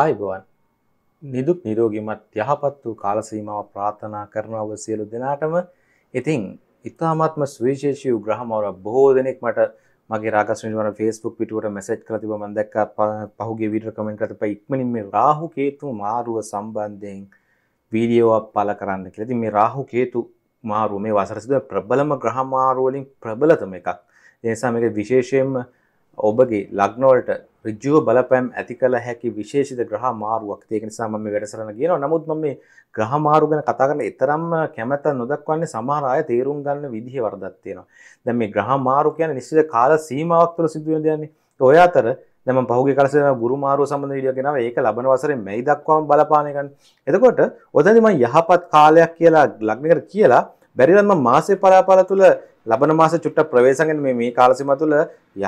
ආයුබෝවන් නිදුක් නිරෝගිමත් යහපත් වූ කාලසීමාව ප්‍රාර්ථනා කරනවා ඔබ සියලු දෙනාටම. ඉතින් ඉතාමත්ම සුවිශේෂී වූ ග්‍රහමවර බොහෝ දෙනෙක් මට මගේ රාගස්නිවර ෆේස්බුක් පිටුවට මැසේජ් කරලා තිබා මම දැක්කා පහුගිය වීඩියෝ කමෙන්ට් කරලා තිබා ඉක්මනින් මේ රාහු කේතු මාරුව සම්බන්ධයෙන් වීඩියෝවක් පළ කරන්න කියලා. ඉතින් මේ රාහු කේතු මාරුව මේ වසර සිදුවෙන ප්‍රබලම ග්‍රහ මාරුව වලින් ප්‍රබලතම එකක්. ඒ නිසා මේක විශේෂයෙන්ම ඔබගේ ලග්නවලට ඍජුව බලපෑම් ඇති කළ හැකි විශේෂිත ග්‍රහ මාරුවක්. ඒක නිසා මම මේ වැඩසටහන කියනවා. නමුත් මම මේ ග්‍රහ මාරු ගැන කතා කරන තරම්ම කැමැත්ත නොදක්වන්නේ සමහර අය තේරුම් ගන්න විදිහේ වරදක් තියෙනවා. දැන් මේ ග්‍රහ මාරු කියන්නේ නිශ්චිත කාල සීමාවක් තුළ සිදුවෙන දෙයක් නේ. ඔය අතර දැන් මම පහුගිය කාලේ ගුරු මාරුව සම්බන්ධ වීඩියෝ ගෙනාවා. ඒක ලබන වසරේ මැයි දක්වාම බලපාන එකනේ. එතකොට ඔතනදී මම යහපත් කාලයක් කියලා ලග්නයකට කියලා බැරිනම් මම මාසේ පලාපල තුළ ලබන මාස චුට්ට ප්‍රවේශයෙන් මේ මේ කාලසීම තුළ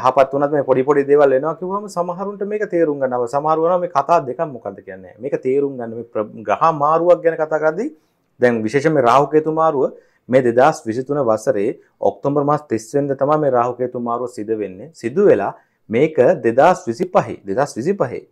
යහපත් වුණත් මේ පොඩි පොඩි දේවල් වෙනවා කිව්වම සමහරුන්ට මේක තේරුම් ගන්නව සමහර වෙනවා මේ කතා දෙකක් මොකද්ද කියන්නේ මේක තේරුම් ගන්න මේ ග්‍රහ මාරුවක් ගැන කතා කරද්දී දැන් විශේෂයෙන් මේ රාහු කේතු මාරුව මේ 2023 වසරේ ඔක්තෝබර් මාස 30 වෙනිදා තමයි මේ රාහු කේතු මාරුව සිදු වෙන්නේ සිදු වෙලා මේක 2025 2025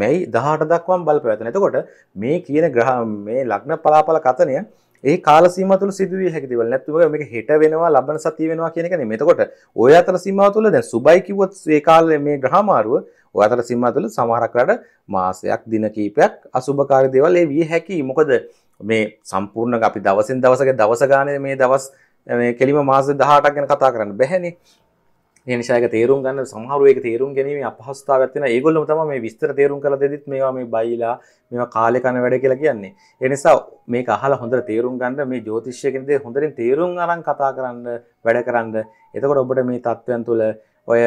මැයි 18 දක්වාම බලපෑවෙන. එතකොට මේ කියන ග්‍රහ මේ ලග්න පලාපල කතනය ඒ කාල සීම තුළ සිදුවිය හැකි දේවල් නැත්නම් මේක හෙට වෙනවා ලබන සතිය වෙනවා කියන එක නෙමෙයි. එතකොට ඔය අතර සීමාව තුළ දැන් සුබයි කිව්වොත් ඒ කාලේ මේ ග්‍රහමාරුව ඔය අතර සීමාව තුළ සමහරක් රට මාසයක් දින කීපයක් අසුබකාරී දේවල් ඒ විය හැකි. මොකද මේ සම්පූර්ණ අපි දවසින් දවසක දවස ගානේ මේ දවස් මේ කෙලිම මාස 18ක් ගැන කතා කරන්න බැහැනේ. නිසාක තේරුම් ගන්න සහරුවක තේරුම් ගැනීම අපහස්ථාව ඇතින ඒගොල්ලම තම මේ විස්තර තේරුම් කළ දෙදත් මේවා මේ බයිලා මෙම කාලෙකන වැඩ කියලා කියන්නේ. එනිසා මේ අහල හොඳ තේරුම් ගන්න මේ ජෝතිශ්‍යකනද හොඳරින් තේරුම් අරන් කතා කරන්න වැඩ කරන්න එතකොට ඔබට මේ තත්ත්වයන් තුළ ඔය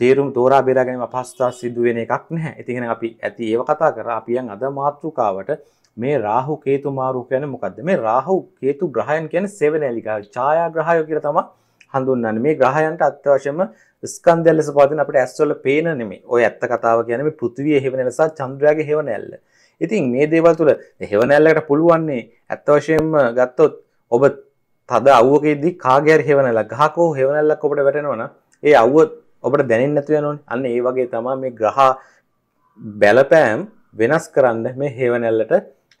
තේරුම් තෝරා බේරාගැනීම අපහස්ථා සිදුවෙන එකක් නැහැ. ඉතින් අපි ඇති ඒව කතා කර අපියන් අද මාතෘකාවට මේ රාහු කේතු මාරු කියන්නේ මොකද්ද? මේ රාහු කේතු ග්‍රහයන් කියන්නේ සෙවණැලි ග්‍රහ, ඡායා ග්‍රහය කියලා තමයි හඳුන්වන්නේ. මේ ග්‍රහයන්ට අත්‍යවශ්‍යම ස්කන්ධය ලෙස පවතින අපිට ඇස්වල පේන නෙමෙයි. ඔය ඇත්ත කතාව කියන්නේ මේ පෘථිවියේ හේවනැල්ල සහ චන්ද්‍රයාගේ හේවනැල්ල. ඉතින් මේ දේවල් තුළ හේවනැල්ලකට පුළුවන්නේ අත්‍යවශ්‍යම ගත්තොත් ඔබ තද අවුවකෙදී කාගේ හරි හේවනැල්ලක් ගහකෝ හේවනැල්ලක් ඔබට වැටෙනවා නම් ඒ අවුව ඔබට දැනෙන්නේ නැතුව යනෝනේ. අන්න ඒ වගේ තමයි මේ ග්‍රහ බැලපෑම් වෙනස් කරන්න මේ හේවනැල්ලට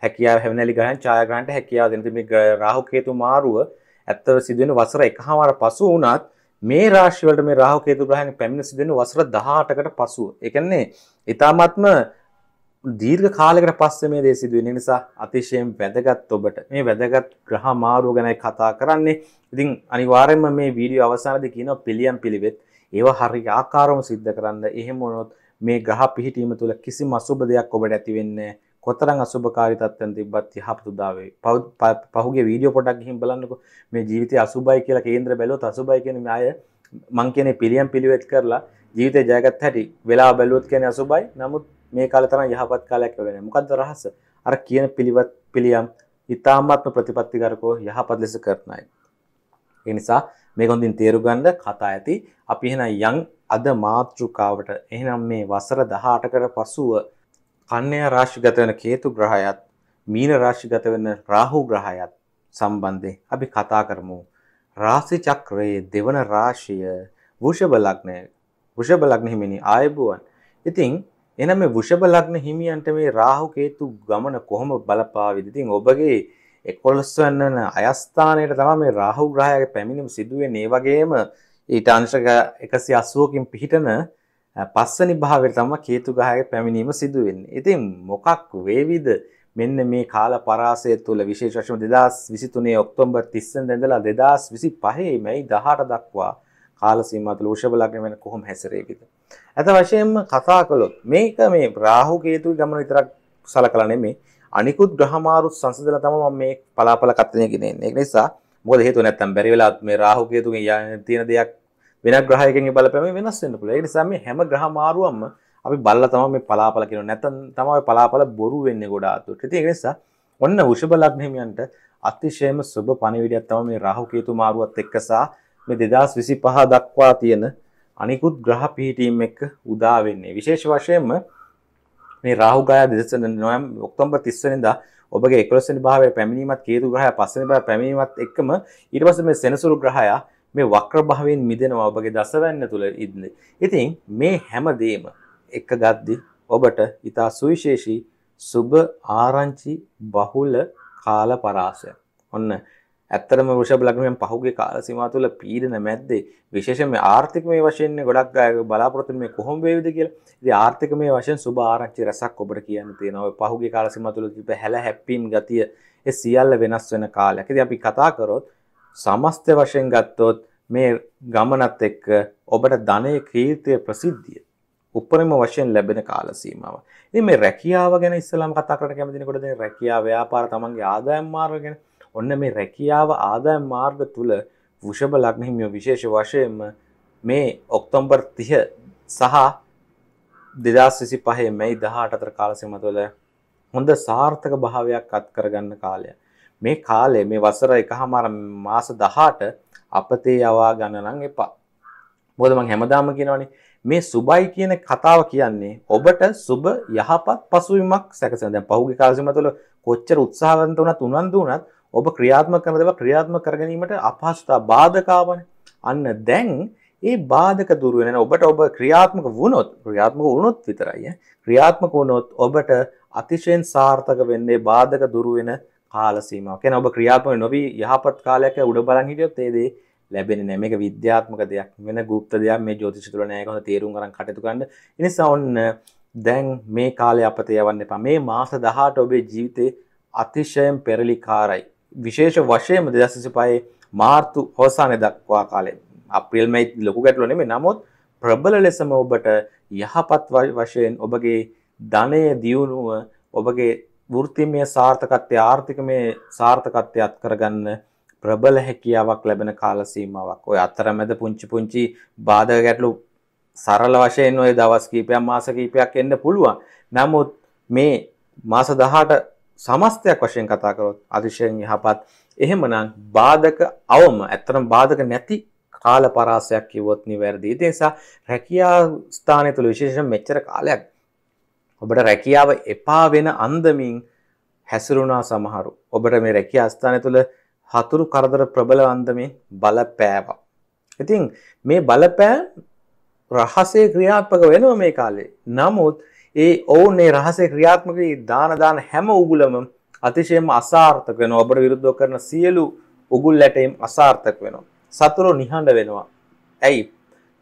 හැකියාව හැවනැලි ගහන ඡායාග්‍රහණයට හැකියාව දෙන. ඉතින් මේ රාහු කේතු මාරුව ඇත්තව සිදුවෙන වසර එකහමාර පසු වුණත් මේ රාශිවලට මේ රාහු කේතු ග්‍රහයන් පැමිණ සිදුවෙන වසර 18කට පසුව. ඒ කියන්නේ ඊ타මත්ම දීර්ඝ කාලයකට පස්සේ මේ දේ සිදුවෙන නිසා අතිශයින් වැදගත් ඔබට මේ වැදගත් ග්‍රහ මාරුව ගැනයි කතා කරන්නේ. ඉතින් අනිවාර්යයෙන්ම මේ වීඩියෝ අවසානයේදී කියනවා පිළියම් පිළිවෙත් ඒවා හරි ආකාරවම සිද්ධ කරන්න. එහෙම වුණොත් මේ ග්‍රහ පිහිටීම තුළ කිසිම අසුබ දෙයක් ඔබට ඇති වෙන්නේ නැහැ. කොතරම් අසුභකාරී තත්ත්වයන් තිබ්බත් යහපත උදාවේ. පහුගිය වීඩියෝ පොඩක් ගිහින් බලන්නකෝ. මේ ජීවිතය අසුභයි කියලා කේන්දර බැලුවොත් අසුභයි කියන්නේ මේ අය මං කියන්නේ පිළියම් පිළිවෙත් කරලා ජීවිතය ජයගත් හැටි වෙලා බැලුවොත් කියන්නේ අසුභයි. නමුත් මේ කාලේ තරම් යහපත් කාලයක් වෙන්නේ. මොකද්ද රහස? අර කියන පිළිවත් පිළියම් ඊ타මාත්ම ප්‍රතිපත්තිකාරකෝ යහපත් ලෙස කරන අය. ඒ නිසා මේක හොඳින් තේරු ගන්න කතා ඇති. අපි එහෙනම් යන් අද මාත්‍රිකාවට එහෙනම් මේ වසර 18කට පසුව කන්‍යා රාශිගත වෙන කේතු ග්‍රහයත් මීන රාශිගත වෙන රාහු ග්‍රහයත් සම්බන්ධයෙන් අපි කතා කරමු. රාශි චක්‍රයේ දෙවන රාශිය වෘෂභ ලග්නය. වෘෂභ ලග්න හිමිනි ආයුබෝවන්. ඉතින් එහෙනම් මේ වෘෂභ ලග්න හිමියන්ට මේ රාහු කේතු ගමන කොහොම බලපාවිද? ඉතින් ඔබගේ 11 වෙනි අයස්ථානයේ තමයි මේ රාහු ග්‍රහයාගේ පැමිණීම සිදුවෙන්නේ. ඒ වගේම ඊට අංශක 180කින් පිහිටන පස්සනි භාවයට තමයි කේතු ගහගේ පැමිණීම සිදු වෙන්නේ. ඉතින් මොකක් වේවිද මෙන්න මේ කාල පරාසය තුළ විශේෂ වශයෙන් 2023 ඔක්තෝබර් 30 වෙනිදා ඉඳලා 2025 මැයි 18 දක්වා කාල සීමාව තුළ වෘෂභ ලග්න වෙන කොහොම හැසිරෙවිද? අත වශයෙන්ම කතා කළොත් මේක මේ රාහු කේතු ගමන විතරක් සලකලා නෙමෙයි අනිකුත් ග්‍රහ මාරුත් සංසිඳලා තමයි මම මේ පලාපල කතනය ගෙනෙන්නේ. ඒක නිසා මොකද හේතුව නැත්තම් බැරි වෙලාත් මේ රාහු කේතුගෙන් තියෙන දෙයක් වෙන ග්‍රහයකින් බලපෑම වෙනස් වෙන්න පුළුවන්. ඒ නිසා මේ හැම ග්‍රහ මාරුවම අපි බලලා තමයි මේ පලාපල කියනවා. නැත්නම් තමයි පලාපල බොරු වෙන්නේ ගොඩාක් දුරට. ඉතින් ඒ නිසා ඔන්න වෘෂභ ලග්න හිමියන්ට අතිශයම සුබ පණිවිඩයක් තමයි මේ රාහු කේතු මාරුවත් එක්ක සහ මේ 2025 දක්වා තියෙන අනිකුත් ග්‍රහ පිහිටීම් එක්ක උදා වෙන්නේ. විශේෂ වශයෙන්ම මේ රාහු ගාය දෙසන නොයම් ඔක්තෝබර් 30 වෙනිදා ඔබගේ 11 වෙනි භාවයේ පැමිණීමත් කේතු ග්‍රහය 5 වෙනි භාවය පැමිණීමත් එක්කම ඊට පස්සේ මේ සෙනසුරු ග්‍රහයා මේ වක්‍ර භාවයෙන් මිදෙනවා ඔබගේ දසවැන්න තුල ඉන්න. ඉතින් මේ හැමදේම එක ගද්දි ඔබට ඊතා සුවිශේෂී සුබ ආරංචි බහුල කාල පරාසය. ඔන්න ඇත්තරම වෘෂභ ලග්නයන් පහුගිය කාල සීමාව තුළ පීඩන මැද්දේ විශේෂයෙන්ම ආර්ථිකමය වශයෙන් ගොඩක් අය බලාපොරොත්තු මේ කොහොම වේවිද කියලා. ඉතින් ආර්ථිකමය වශයෙන් සුබ ආරංචි රසක් ඔබට කියන්න තියෙනවා. ඔය පහුගිය කාල සීමාව තුළ තිබ්බ හැල හැප්පීම් ගතිය ඒ සියල්ල වෙනස් වෙන කාලයක්. ඉතින් අපි කතා කරොත් සමස්ත වශයෙන් ගත්තොත් මේ ගමනත් එක්ක ඔබට ධනය කීර්තිය ප්‍රසිද්ධිය උපරිම වශයෙන් ලැබෙන කාල සීමාව. ඉතින් මේ රැකියාව ගැන ඉස්සලාම කතා කරන්න කැමති කෙනෙකුට දැන් රැකියාව ව්‍යාපාර තමන්ගේ ආදායම් මාර්ග ගැන ඔන්න මේ රැකියාව ආදායම් මාර්ග තුල වෘෂභ ලග්න හිමියෝ විශේෂ වශයෙන්ම මේ ඔක්තෝබර් 30 සහ 2025 මැයි 18 අතර කාල සීමාව තුළ හොඳ සාර්ථක භාවයක් අත් කරගන්න කාලයක්. මේ කාලේ මේ වසර එකහමාර මාස 18 අපතේ යවා ගන්න නම් එපා. මොකද මම හැමදාම කියනවනේ මේ සුබයි කියන කතාව කියන්නේ ඔබට සුබ යහපත් පසුබිමක් සැකසෙන. දැන් පහුගිය කාලසීමාව තුළ කොච්චර උත්සාහවන්ත වුණත් උනන්දු වුණත් ඔබ ක්‍රියාත්මක කරන දේවල් ක්‍රියාත්මක කර ගැනීමට අපහසුතා බාධකාවනේ. අන්න දැන් ඒ බාධක දුර වෙන ඔබට ඔබ ක්‍රියාත්මක වුණොත් ක්‍රියාත්මක වුණොත් විතරයි ක්‍රියාත්මක වුණොත් ඔබට අතිශයෙන් සාර්ථක වෙන්නේ බාධක දුර වෙන කාල සීමාව කියන ඔබ ක්‍රියාත්මක නොවී යහපත් කාලයක උඩ බලන් හිටියොත් ඒ දේ ලැබෙන නෑ මේක විද්‍යාත්මක දෙයක් වෙන গুপ্ত දෙයක් මේ ජ්‍යොතිෂ තුල නෑ කොහොමද තේරුම් ගන්න කටයුතු ගන්න. ඒ නිසා ඔන්න දැන් මේ කාලය අපත යවන්න එපා. මේ මාස 18 ඔබේ ජීවිතේ අතිශයෙන් පෙරලිකාරයි. විශේෂ වශයෙන්ම 2025 මාර්තු අවසානයේ දක්වා කාලේ අප්‍රේල් මැයි ලොකු ගැටලුව නෙමෙයි. නමුත් ප්‍රබල ලෙසම ඔබට යහපත් වශයෙන් ඔබගේ ධනය දියුණුව ඔබගේ වෘත්තිමය සාර්ථකත්වය ආර්ථිකමය සාර්ථකත්වයක් කරගන්න ප්‍රබල හැකියාවක් ලැබෙන කාල සීමාවක්. ඔය අතරමැද පුංචි පුංචි බාධක ගැටලු සරල වශයෙන් ওই දවස් කීපයක් මාස කීපයක් එන්න පුළුවන්. නමුත් මේ මාස 18 සමස්තයක් වශයෙන් කතා කරොත් අතිශයින් යහපත්. එහෙමනම් බාධක අවම, ඇත්තටම බාධක නැති කාල පරාසයක් කිව්වොත් නිවැරදි. ඒ නිසා රැකියා ස්ථානය තුළ විශේෂයෙන් මෙච්චර කාලයක් ඔබට රැකියාව එපා වෙන අන්දමින් හැසිරුණා සමහරු. ඔබට මේ රැකියා ස්ථානය තුළ හතුරු කරදර ප්‍රබල අන්දමේ බලපෑවා. ඉතින් මේ බලපෑම් රහසේ ක්‍රියාත්මක වෙනවා මේ කාලේ. නමුත් ඒ ඔවුනේ රහසේ ක්‍රියාත්මක දාන දාන හැම උගුලම අතිශයම අසාර්ථක වෙනවා. ඔබට විරුද්ධව කරන සියලු උගුල් ඇටීම් අසාර්ථක වෙනවා. සතුරු නිහඬ වෙනවා. ඇයි?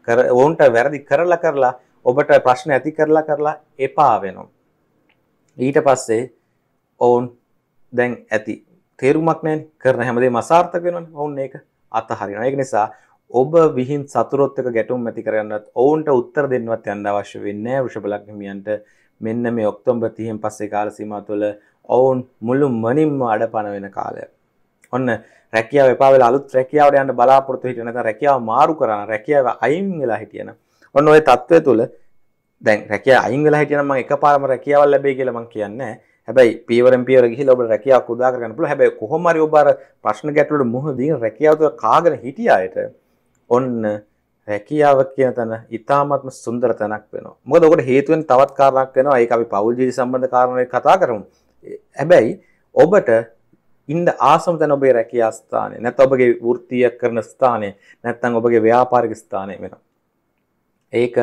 කර ඔවුන්ට වැරදි කරලා කරලා ඔබට ප්‍රශ්න ඇති කරලා කරලා එපා වෙනවා. ඊට පස්සේ ඔවුන් දැන් ඇති තේරුමක් නෑන් කරන හැමදේ මසාර්ථක වෙනවනේ. ඔවුන් ඒක අතහරිනවා. ඒක නිසා ඔබ විහින් සතුරොත් එක ගැටුම් ඇති කරගන්නත් ඔවුන්ට උත්තර දෙන්නවත් යන්න අවශ්‍ය වෙන්නේ නැහැ. වෘෂභ ලග්නමියන්ට මෙන්න මේ ඔක්තෝබර් 30න් පස්සේ කාල සීමාව තුළ ඔවුන් මුළු මනින්ම අඩපණ වෙන කාලය. ඔන්න රැකියාව එපා වෙලා අලුත් රැකියාවට යන්න බලාපොරොත්තු හිටිය නැත්නම් රැකියාව මාරු කරන රැකියාව අයින් වෙලා හිටියනම් ඔන්න ඔය තත්ත්වය තුළ දැන් රැකිය අයින් වෙලා හිටියනම් මම එකපාරම රැකියාවක් ලැබෙයි කියලා මම කියන්නේ හැබැයි පීවරෙන් පීවර ගිහිල්ලා ඔබට රැකියාවක් උදා කරගන්න පුළුවන්. හැබැයි කොහොම හරි ඔබ අර ප්‍රශ්න ගැටලුවට මුහුණ දීන රැකියාව තුළ කාගෙන හිටියායට ඔන්න රැකියාව කියන තැන ඉතාමත්ම සුන්දර තැනක් වෙනවා. මොකද ඔකට හේතු වෙන තවත් කාරණාවක් වෙනවා. ඒක අපි පෞල් ජීවි සම්බන්ධ කාරණේ කතා කරමු. හැබැයි ඔබට ඉන්න ආසම තැන ඔබේ රැකියා ස්ථානය, නැත්නම් ඔබගේ වෘත්තිය කරන ස්ථානය, නැත්නම් ඔබගේ ව්‍යාපාරික ස්ථානය වෙනවා. ඒක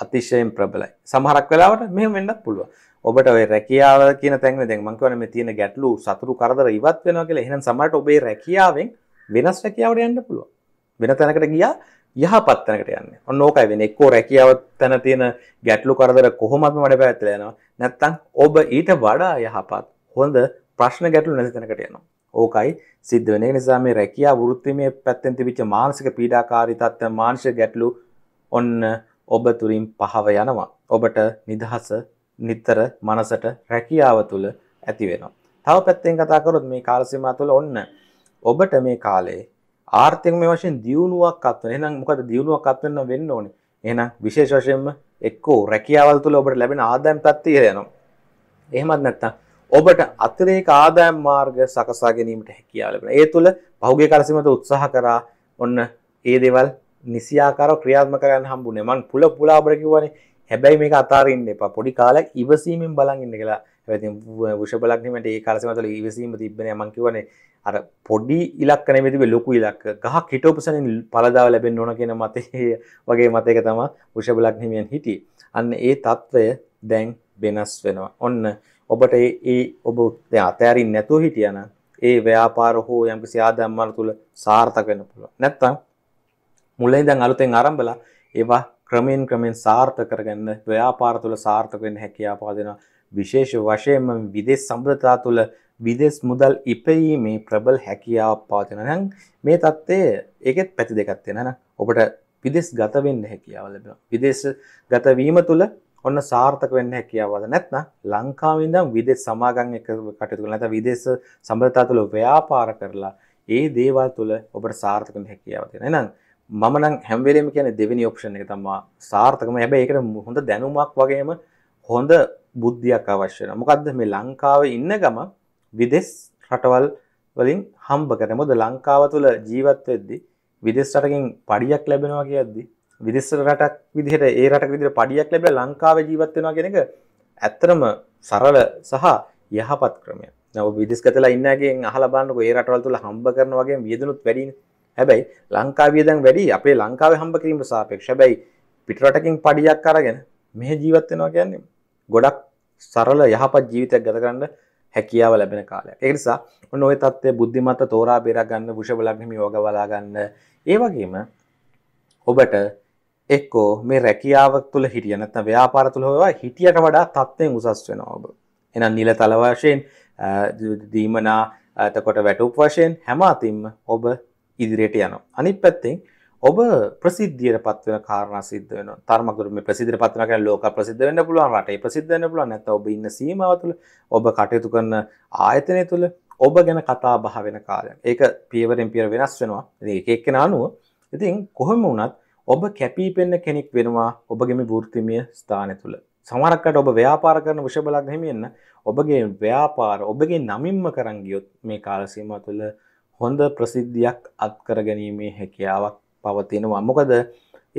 අතිශයෙන් ප්‍රබලයි. සමහරක් වෙලාවට මෙහෙම වෙන්නත් පුළුවන්. ඔබට ඔය රැකියාව කියන තැන්වල දැන් මම කියවනේ මේ තියෙන ගැටලු සතුරු කරදර ඉවත් වෙනවා කියලා. එහෙනම් සමහරට ඔබේ රැකියාවෙන් වෙනස් රැකියාවට යන්න පුළුවන්. වෙන තැනකට ගියා යහපත් තැනකට යන්න. ඔන්න ඕකයි වෙන්නේ. එක්කෝ රැකියාව තැන තියෙන ගැටලු කරදර කොහොමද මඩ පැවැත්ලා යනවා. නැත්තම් ඔබ ඊට වඩා යහපත් හොඳ ප්‍රශ්න ගැටලු නැති තැනකට යනවා. ඕකයි සිද්ධ වෙන. ඒ නිසා මේ රැකියාව වෘත්තිමය පැත්තෙන් තිබිච්ච මානසික පීඩාකාරී තත්ත්ව මානසික ගැටලු ඔන්න ඔබ තුලින් පහව යනවා. ඔබට නිදහස නිතර මනසට රැකියාව තුල ඇති වෙනවා. තව පැත්තෙන් කතා කරොත් මේ කාල සීමාව තුළ ඔන්න ඔබට මේ කාලේ ආර්ථිකමය වශයෙන් දියුණුවක් අත්වෙන. එහෙනම් මොකද දියුණුවක් අත්වෙන්න වෙන්න ඕනේ. එහෙනම් විශේෂ වශයෙන්ම එක්කෝ රැකියාවල් තුළ ඔබට ලැබෙන ආදායම් තත්ත්වය ඉහළ යනවා. එහෙමත් නැත්නම් ඔබට අතිරේක ආදායම් මාර්ග සකසා ගැනීමට හැකියාව ලැබෙනවා. ඒ තුළ පහුගිය කාලසීමාවට උත්සාහ කරා ඔන්න ඒ දේවල් නිසියාකාරව ක්‍රියාත්මක කරන්න හම්බුනේ මං පුල පුලාබර කිව්වනේ හැබැයි මේක අතාරින්න එපා පොඩි කාලයක් ඉවසීමෙන් බලන් ඉන්න කියලා ඇති වෂපලක්නීමට ඒ කාලසමතල ඉවසීම තිබෙන මං කිවනේ අර පොඩි ඉලක්ක නෙමෙතිබ ලොකු ඉලක්ක ගහ හිටෝපසනින් පලදාව ලැබෙන් ඕන කියන මතේ වගේ මතයක තමා වෂපලක්නිමියන් හිටි අන්න ඒ තත්ත්වය දැන් වෙනස් වෙනවා ඔන්න ඔබට ඒ ඔබ අතෑරින් නැතුව හිටියන ඒ ව්‍යාපාර හෝ යම්කිසි ආදම්මර තුළ සාර්ථක වෙන පුළුව නැත්තම් මුල්ලයි දැන් අලුතෙන් ආරම්භලා ඒවා ක්‍රමෙන් ක්‍රමෙන් සාර්ථක කරගන්න ව්‍යාපාර තුළ සාර්ථක වෙන්න හැකියාව පවතිනවා විශේෂ වශයෙන්ම විදේශ සම්බන්ධතා තුළ විදෙස් මුදල් ඉපයීමේ ප්‍රබල් හැකියාවක් පවතින නම් මේ තත්ත්වය ඒකෙත් පැති දෙකක් තියෙනවා ඔබට විදෙස් ගත වෙන්න හැකියාව ලැබෙනවා විදේශ ගත වීම තුළ ඔන්න සාර්ථක වෙන්න හැකියාවද නැත්නම් ලංකාවේ ඉඳන් විදේශ සමාගම් එක්ක කටයුතු කරලා නැත්නම් විදේශ සම්බන්ධතා තුළ ව්‍යාපාර කරලා ඒ දේවල් තුළ ඔබට සාර්ථක වෙන්න හැකියාව තියෙනවා එහෙනම් මම නම් හැම්වලේම කියන දෙවිනි ඔප්ෂණ එක තමා සාර්ථකම හැබැ ඒකට හොඳ දැනුමක් වගේම හොඳ බුද්ධියක් අවශ්‍යන මොකක්ද මේ ලංකාව ඉන්න ගම විදෙස් රටවල් වලින් හම්බ කර මොද ලංකාව තුළ ජීවත්වවෙද්දි විදෙස් රටකින් පඩියක් ලැබෙනවා කියද්දි විදෙස් රටක් විදිහට ඒ රට විදිර පඩියක් ලැබ ලංකාව ජීවත්වෙනවා කෙනෙක ඇත්තරම සරල සහ යහපත් ක්‍රමය නව විදිස් කතලා ඉන්නගේ අහලබන්නක ඒ රටවල් තුළ හම්බ කරනවාගේ වියදනුත් වැඩින් හැබැයි ලංකාවේ දැන් වැඩි අපේ ලංකාවේ හම්බ කිරීමට සාපේක්ෂව හැබැයි පිටරටකින් පඩියක් අරගෙන මෙහි ජීවත් වෙනවා කියන්නේ ගොඩක් සරල යහපත් ජීවිතයක් ගත කරන්න හැකියාව ලැබෙන කාලයක්. ඒ නිසා ඔන්න ওই தත්ත්වය බුද්ධිමත්ව තෝරා බේරා ගන්න, වෘෂභ ලග්නෙම යෝග බලා ගන්න. ඒ වගේම ඔබට එක්කෝ මේ රැකියාව තුළ හිටිය නැත්නම් ව්‍යාපාර තුළ හොයවා හිටියට වඩා තත්ත්වයෙන් උසස් වෙනවා ඔබ. එහෙනම් නිලතල වශයෙන් දීමනා එතකොට වැටුප් වශයෙන් හැම අතින්ම ඔබ ඉදිරියට යනවා. අනිත් පැත්තෙන් ඔබ ප්‍රසිද්ධියට පත් වෙන කාරණා සිද්ධ වෙනවා. තර්මගුරු මේ ප්‍රසිද්ධියට පත් වෙනවා කියන්නේ ලෝක ප්‍රසිද්ධ වෙන්න පුළුවන්, රටේ ප්‍රසිද්ධ වෙන්න පුළුවන්, නැත්නම් ඔබ ඉන්න සීමාව තුළ, ඔබ කටයුතු කරන ආයතනය තුළ ඔබ ගැන කතා බහ වෙන කාලයක්. ඒක පියවරෙන් පියවර වෙනස් වෙනවා. ඉතින් එක එක්කෙනා අනුව ඉතින් කොහොම වුණත් ඔබ කැපිපෙන්න කෙනෙක් වෙනවා ඔබගේ මේ වෘත්තිමය ස්ථානය තුළ. සමහරකට ඔබ ව්‍යාපාර කරන විෂබලක් හිමියෙන්න ඔබගේ ව්‍යාපාර ඔබගේ නමින්ම කරන් ගියොත් මේ කාල සීමාව තුළ හොඳ ප්‍රසිද්ධියක් අත්කර ගැනීමේ හැකියාවක් පවතිනවා මොකද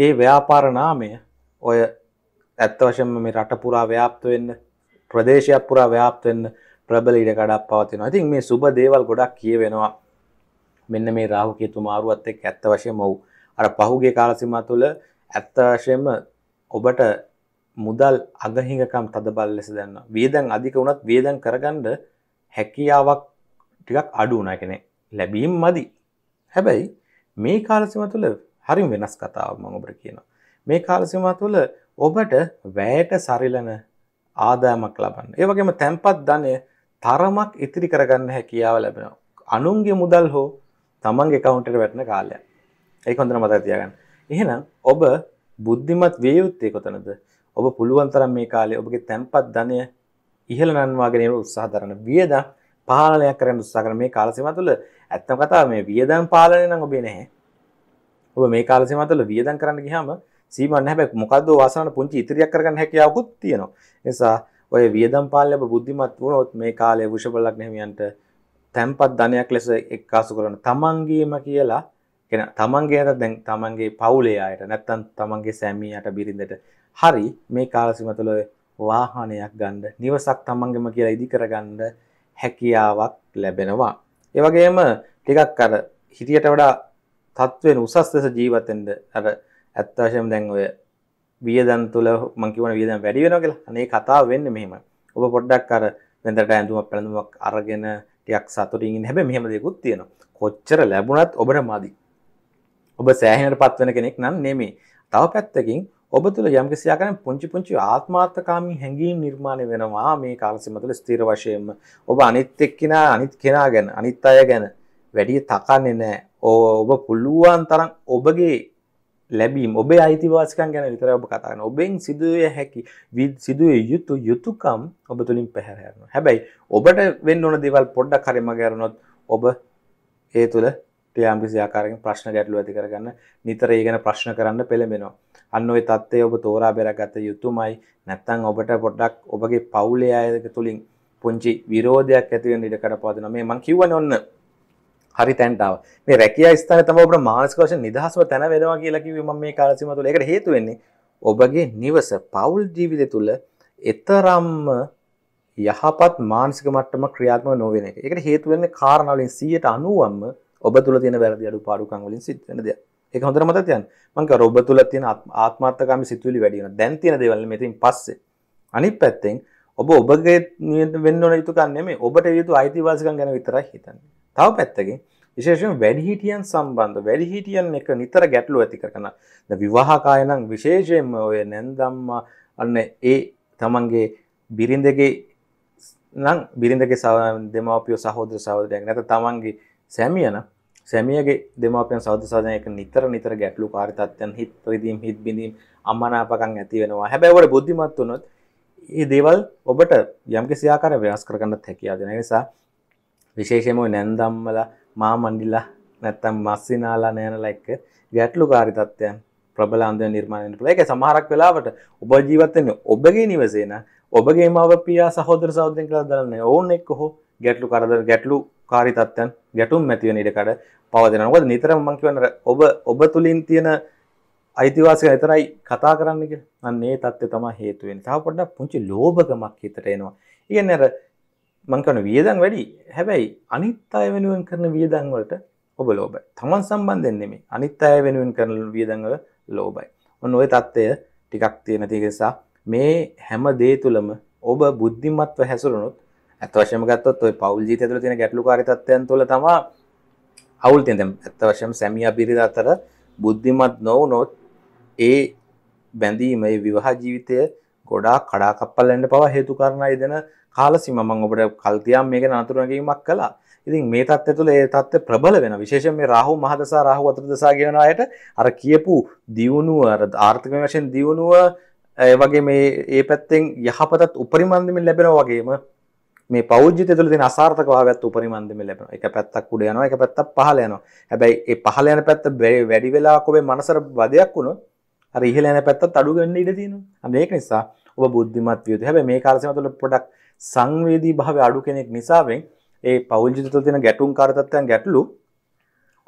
ඒ ව්‍යාපාර නාමය ඔය ඇත්ත වශයෙන්ම මේ රට පුරා ව්‍යාප්ත වෙන්න ප්‍රදේශයක් පුරා ව්‍යාප්ත වෙන්න ප්‍රබල ඉඩකඩක් පවතිනවා. ඉතින් මේ සුබ දේවල් ගොඩක් කියවෙනවා. මෙන්න මේ රාහු කේතු මාරුවත් එක්ක ඇත්ත වශයෙන්ම ඔව් අර පහුගිය කාල සීමා තුළ ඇත්ත වශයෙන්ම ඔබට මුදල් අගහිඟකම් තදබල ලෙස දැනනවා. වේදන් අධික වුණත් වේදන් කරගන්න හැකියාවක් ටිකක් අඩු වුණා කියන්නේ ලැබීම් මදි හැබැයි මේ කාලසිම තුළ හරිම් වෙනස් කතාව මම ඔබට කියනවා මේ කාලසිම තුළ ඔබට වැයට සරිලන ආදායමක් ලබන්න ඒවගේම තැන්පත් ධනය තරමක් ඉතිරි කරගන්න හැකියාව ලැබෙනවා අනුන්ගේ මුදල් හෝ තමන්ගේ කවුන්ටට වැටන කාලය ඒ හොඳන මත තියගන්න එහෙනම් ඔබ බුද්ධිමත් වේයුත්තේ කොතනද ඔබ පුළුවන්තරම් මේ කාලේ ඔබගේ තැන්පත් ධනය ඉහළ නන්වාගෙන උත්සාහ දරන වියදා පාලනයක් කරන්න උත්සාහ කරන මේ කාලසීමාව තුළ ඇත්තම කතාව මේ වියදම් පාලනය නම් ඔබේ නැහැ. ඔබ මේ කාලසීමාව තුළ වියදම් කරන්න ගියාම සීමාවක් නැහැ. හැබැයි මොකද්ද වාසනාවට පුංචි ඉතිරියක් කරගන්න හැකියාවකුත් තියෙනවා. ඒ නිසා ඔය වියදම් පාලනය ඔබ බුද්ධිමත් වුණොත් මේ කාලේ වෘෂභ ලග්නහිමියන්ට තැම්පත් ධනයක් ලෙස එක්කාසු කරන තමන්ගේම කියලා කියන තමන්ගේ අතත් දැන් තමන්ගේ පවුලේ අයට නැත්තම් තමන්ගේ සැමියාට බිරිඳට හරි මේ කාලසීම තුළ වාහනයක් ගන්න නිවසක් තමන්ගේම කියලා ඉදි කරගන්න හැකියාවක් ලැබෙනවා. ඒ වගේම ටිකක් අර හිටියට වඩා තත්වෙන් උසස් ලෙස ජීවත් වෙන්න අර ඇත්ත වශයෙන්ම දැන් ඔය වියදම් තුල මම කියවන වියදම් වැඩි වෙනවා කියලා. අනේ කතාව වෙන්නේ මෙහෙම. ඔබ පොඩ්ඩක් අර වෙනදට ඇඳුමක් පැළඳුමක් අරගෙන ටිකක් සතුටින් ඉන්න හැබැයි මෙහෙම දෙයක්ත් තියෙනවා. කොච්චර ලැබුණත් ඔබට මදි. ඔබ සෑහෙනට පත්වෙන කෙනෙක් නම් නෙමේ. තව පැත්තකින් ඔබ තුළ යම්කිසියාකන පුංචි පුංචි ආත්මාර්ථකාමී හැඟීම් නිර්මාණය වෙනවා මේ කාලසිම තුළ ස්ථීර වශයෙන්ම ඔබ අනිත් එක්කිනා අනිත් කෙනා ගැන අනිත් අය ගැන වැඩිය තකන්නේ නෑ ඔබ පුළුවන් තරම් ඔබගේ ලැබීම ඔබේ අයිතිවාසිකන් ගැන විතර ඔබ කතාන ඔබෙන් සිදුවය හැකි සිදුවේ යුතු යුතුකම් ඔබ තුළින් පැහැරන හැබැයි ඔබට වෙන්න ඕන දෙවල් පොඩ්ඩක් කරම ගැරනොත් ඔබ ඒ තුළ යම්කිසි ආකාරයෙන් ප්‍රශ්න ගැටලු ඇති කරගන්න නිතර ඒ ගැන ප්‍රශ්න කරන්න පෙළඹෙනවා. අන්න ওই தත්ත්වය ඔබ තෝරා බැලගත යුතුමයි. නැත්නම් ඔබට පොඩ්ඩක් ඔබගේ පවුලේ අය තුලින් පුංචි විරෝධයක් ඇති වෙන්න ඉඩ කඩපාඩුනවා. මේ මං කියවනේ ඔන්න හරි තැන්ටාව මේ රැකියා ස්ථාන තම ඔබට මානසික වශයෙන් නිදහසව තැන වෙනවා කියලා කිව්වේ මම මේ කාලසීමාව තුළ. ඒකට හේතු වෙන්නේ ඔබගේ නිවස පෞල් ජීවිතය තුළ එතරම්ම යහපත් මානසික මට්ටම ක්‍රියාත්මක නොවන එක. ඒකට හේතු වෙන්නේ කාරණා වලින් 190ම ඔබ තුළ තියෙන වැරදි අඩු පාඩුකම් වලින් සිත් වෙන දේ. ඒක හොඳට මතක තියන්න. මම කර ඔබ තුළ තියෙන ආත්මාර්ථකාමී සිතුවිලි වැඩි වෙනවා. දැන් තියෙන දේවල් මෙතෙන් පස්සේ. අනිත් පැත්තෙන් ඔබ ඔබගේ වෙන්න ඕන යුතුකම් නෙමෙයි. ඔබට යුතු අයිතිවාසිකම් ගැන විතරයි හිතන්නේ. තව පැත්තකින් විශේෂයෙන් වැඩිහිටියන් සම්බන්ධ වැඩිහිටියන් එක නිතර ගැටලු ඇති කරන. දැන් විවාහකාය නම් විශේෂයෙන්ම ඔය නැන්දම්මා අන්න ඒ තමන්ගේ බිරිඳගේ නම් බිරිඳගේ දෙමාපියෝ සහෝදර සහෝදරයන් නැත්නම් තමන්ගේ සැමියන සැමියගේ දෙමාපයන් සෞදසාධනයක නිතර නිතර ගැටලු කාරිතත්යන් හිත් ප්‍රදීම් හිත් බිඳීම් අම්මනාපකං ඇති වෙනවා හැබැවට බුද්ධිමත් වනොත් ඒ දේවල් ඔබට යම්කි සියාකාර වෙනස් කරගන්න හැකියාදෙන නිසා විශේෂමෝ නැන්දම්මල මා මණ්ඩිලා නැත්තම් මස්සිනාලා නෑනල එක්ක ගැටලු කාරිතත්වයන් ප්‍රබල අන්ද නිර්මාණයට පුළ එක සමහරක් වෙලාවට ඔබ ජීවත්වන්නේ ඔබගේ නිවසේන ඔබගේ මව පියා සහෝදර සෞදෙන් කළ දරන්න ඕන්න එක් හෝ ගැටලු කරදර ගැටලු කාරි තත්ත්වයන් ගැටුම් ඇතිවෙන ඉඩකඩ පවතිනවා. මොකද නිතරම මම කියන්නේ ඔබ ඔබ තුලින් තියෙන අයිතිවාසිකම් විතරයි කතා කරන්න කියලා. අන්න ඒ தත්ත්වය තමයි හේතු වෙන්නේ. තව පොඩ්ඩක් පුංචි ලෝභකමක් හිතට එනවා. ඉතින් අර මම කියන වියදම් වැඩි. හැබැයි අනිත් අය වෙනුවෙන් කරන වියදම් වලට ඔබ ලෝබයි තමන් සම්බන්ධෙන් නෙමේ අනිත් අය වෙනුවෙන් කරන වියදඟව ලෝබයි ඔන්න ඔය තත්ත්වය ටිකක් තියෙන තිකසා මේ හැම දේ තුළම ඔබ බුද්ධිමත්ව හැසුරුණොත් ඇත වශම ගත්තොත් ඔයි පවල් ජීත තුළ තියෙන ගැටලු කාරිතත්වයන් තුළ තමා අවුල් තියදම් ඇත්ත වශයෙන් සැමිය බිරිද අතර බුද්ධිමත් නොවනොත් ඒ බැඳීම විවාහ ජීවිතය ගොඩා කඩාකප්පල්ලන්න පව හේතු කරණයි දෙන කාල සිමමං ඔබට කල්තියම් මේක නතුරනගීමක් කලා ඉතින් මේ තත්ත්ව තුළ ඒ තත්ත්ව ප්‍රබල වෙන විශේෂ මේ රාහු මහදසා රාහු අතර දසා ගෙන අයට අර කියපු දියුණුව ආර්ථික වශයෙන් දියුණුව වගේ මේ ඒ පැත්තෙන් යහපතත් උපරිමන්දමින් ලැබෙන වගේම මේ පෞද්ජිතය තුළ තියෙන අසාර්ථකභාවයත් උපරිමන්දම ලැබෙනවා. එක පැත්තක් උඩ යනවා, එක පැත්තක් පහළ යනවා. හැබැයි ඒ පහළ යන පැත්ත වැඩි වෙලාවක් ඔබේ මනසට වදයක් වුණොත් අර ඉහළ යන පැත්තත් අඩු වෙන්න ඉඩ තියෙනවා. අන්න ඒක නිසා ඔබ බුද්ධිමත් විය යුතුයි. හැබැයි මේ කාල සීමාව තුළ පොඩක් සංවේදී භාවය අඩු කෙනෙක් නිසාවෙන් ඒ පෞද්ජිතය තුළ තියෙන ගැටුම් කාර්යත්වයන් ගැටලු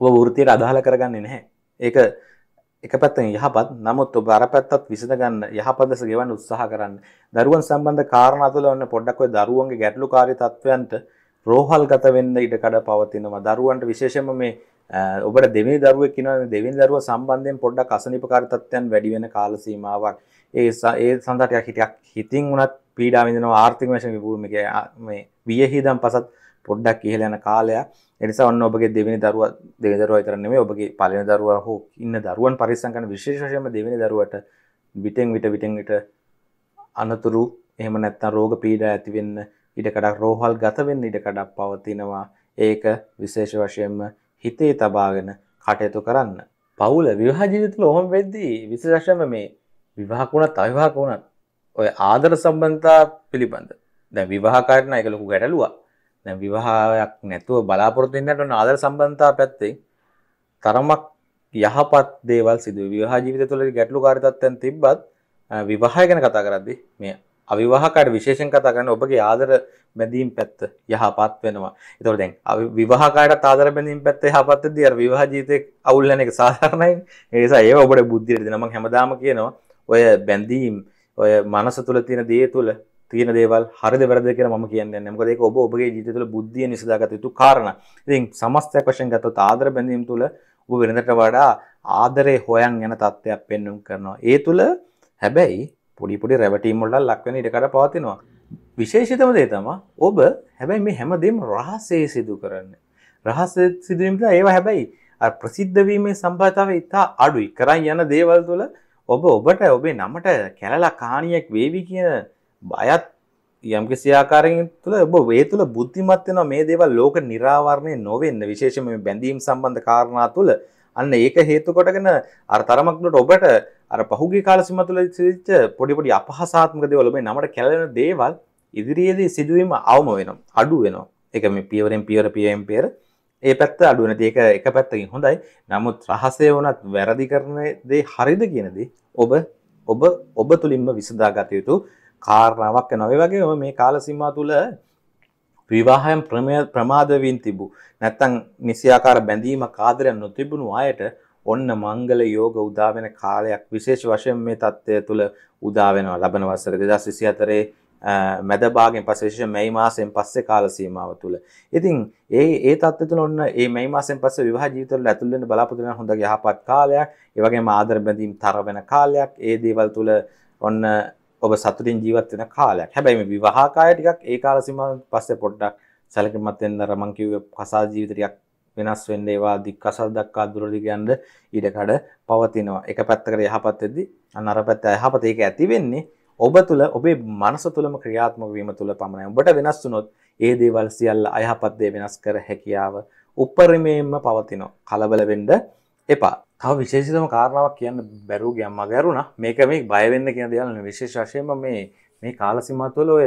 ඔබ වෘත්තියට අදාළ කරගන්නේ නැහැ. ඒක එක පැත්තෙන් යහපත් නමුත් ඔබ අර පැත්තත් විසඳ ගන්න යහපත් දැස ගෙවන්න උත්සාහ කරන්න. දරුවන් සම්බන්ධ කාරණා තුළ ඔන්න පොඩ්ඩක් ඔය දරුවන්ගේ ගැටලුකාරී තත්වයන්ට රෝහල්ගත වෙන්න ඉඩ කඩ පවතිනවා. දරුවන්ට විශේෂයෙන්ම මේ ඔබට දෙවෙනි දරුවෙක් ඉන්නවා මේ දෙවෙනි දරුවා සම්බන්ධයෙන් පොඩ්ඩක් අසනීපකාරී තත්ත්වයන් වැඩි වෙන කාල සීමාවක්. ඒ ඒ සඳහා ටිකක් හිතක් හිතින් උනත් පීඩාව විඳිනවා ආර්ථික වශයෙන් මේ වියහිදම් පසත් පොඩ්ඩක් ඉහළ යන කාලයක්. ඒ නිසා ඔන්න ඔබගේ දෙවෙනි දරුවා දෙවෙනි දරුවා විතර නෙමෙයි ඔබගේ පළවෙනි දරුවා හෝ ඉන්න දරුවන් පරිස්සම් කරන විශේෂ වශයෙන්ම දෙවෙනි දරුවට විටෙන් විට විටෙන් විට අනතුරු එහෙම නැත්නම් රෝග පීඩා ඇති වෙන්න ඉඩ කඩක් රෝහල් ගත වෙන්න ඉඩ කඩක් පවතිනවා. ඒක විශේෂ වශයෙන්ම හිතේ තබාගෙන කටයුතු කරන්න. පවුල විවාහ ජීවිතවල ඔහොම වෙද්දී විශේෂයෙන්ම මේ විවාහක වුණත් අවිවාහක වුණත් ඔය ආදර සම්බන්ධතා පිළිබඳ දැන් විවාහ කාර්යන එක ලොකු ගැටලුවක්. දැන් විවාහයක් නැතුව බලාපොරොත්තු වෙන්නට ඕන ආදර සම්බන්ධතාව පැත්තේ තරමක් යහපත් දේවල් සිදු විවාහ ජීවිත තුළ ගැටලුකාරී තත්ත්වයන් තිබ්බත් විවාහය ගැන කතා කරද්දී මේ අවිවාහකයට විශේෂයෙන් කතා කරන්නේ ඔබගේ ආදර බැඳීම් පැත්ත යහපත් වෙනවා. ඒතකොට දැන් විවාහකයට ආදර බැඳීම් පැත්ත යහපත්දී අර විවාහ ජීවිතේ අවුල් වෙන එක සාධාරණයි. ඒ නිසා ඒව ඔබට බුද්ධියට දෙනවා. මම හැමදාම කියනවා ඔය බැඳීම් ඔය මනස තුල තියෙන දේ තුල තියෙන දේවල් හරිද වැරද කියලා මම කියන්නේ නැහැ. මොකද ඒක ඔබ ඔබගේ ජීවිතය තුළ බුද්ධිය නිසඳාගත යුතු කාරණා. ඉතින් සමස්තයක් වශයෙන් ගත්තොත් ආදර බැඳීම් තුළ ඔබ වෙනදට වඩා ආදරේ හොයන් යන තත්ත්වයක් පෙන්වුම් කරනවා. ඒ තුළ හැබැයි පොඩි පොඩි රැවටීම් වලට ලක් වෙන ඉඩකඩ පවතිනවා. විශේෂිතම දේ තමයි ඔබ හැබැයි මේ හැමදේම රහසේ සිදු කරන්නේ. රහස සිදුවීම නිසා ඒව හැබැයි අර ප්‍රසිද්ධ වීමේ සම්භාවිතාවය ඉතා අඩුයි. කරන් යන දේවල් තුළ ඔබ ඔබට ඔබේ නමට කැලලා කහානියක් වේවි කියන බයත් යම්කිසි ආකාරයෙන් තුළ ඔබ වේ තුළ බුද්ධිමත් වෙනවා මේ දේවල් ලෝක නිරාවරණය නොවෙන්න විශේෂයෙන්ම මේ බැඳීම් සම්බන්ධ කාරණා තුළ අන්න ඒක හේතු කොටගෙන අර තරමක් දුරට ඔබට අර පහුගිය කාල සීමා තුළ සිදුච්ච පොඩි පොඩි අපහාසාත්මක දේවල් ඔබේ නමට කැළලෙන දේවල් ඉදිරියේදී සිදුවීම අවම වෙනවා අඩු වෙනවා ඒක මේ පියවරෙන් පියවර පියවරෙන් පියවර ඒ පැත්ත අඩු වෙන ඒක එක පැත්තකින් හොඳයි නමුත් රහසය වුණත් වැරදි කරන දේ හරිද කියන දේ ඔබ ඔබ ඔබ තුලින්ම විසඳා ගත යුතු කාරණාවක් නොවේ වගේ මේ කාලසිම්මා තුළ විවාහයන් ප්‍රමය ප්‍රමාදවීන් තිබූ නැත්තං නිසියාකාර බැඳීම කාදරයක් නොතිබුණු අයට ඔන්න මංගල යෝග උදාවෙන කාලයක් විශේෂ වශයෙන් මේ තත්ත්වය තුළ උදාවෙනවා ලබන වසර දෙදස් විසි අතරේ මැදභාගෙන් පසේෂ මැයි මාසයෙන් පස්සේ කාල සීමාව තුළ. ඉතින් ඒ ඒ තත්ත්ව තුළ ඔන්න ඒ මැයි මාසයෙන් පස්සේ විවාහ ජීවිතවල ඇතුල් වෙන බලාපොරොත්තු වෙන හොඳ යහපත් කාලයක්, ඒ වගේම ආදර බැඳීම් තර වෙන කාලයක්, ඒ දේවල් තුළ ඔන්න ඔබ සතුටින් ජීවත් වෙන කාලයක්. හැබැයි මේ විවාහ කාලය ටිකක් ඒ කාල සීමාවෙන් පස්සේ පොඩ්ඩක් සැලකිලිමත් වෙන්න අර මං කිව්වේ කසා ජීවිත ටිකක් වෙනස් වෙන්න ඒවා දික්කසල් දක්වා දුරදි යන්න ඊට කඩ පවතිනවා. එක පැත්තකට යහපත් වෙද්දී අන්න අර පැත්ත යහපත ඒක ඇති වෙන්නේ ඔබ තුල ඔබේ මනස තුලම ක්‍රියාත්මක වීම තුල පමණයි. ඔබට වෙනස් වුණොත් ඒ දේවල් සියල්ල අයහපත් දේ වෙනස් කර හැකියාව උපරිමයෙන්ම පවතිනවා. කලබල වෙන්න එපා. තව විශේෂතම කාරණාවක් කියන්න බැරූ ගැම්ම ගැරුණ මේක මේ බයවෙන්න කියෙන දෙයන්න විශේෂ වශයම මේ මේ කාලසිමත්වල ඔය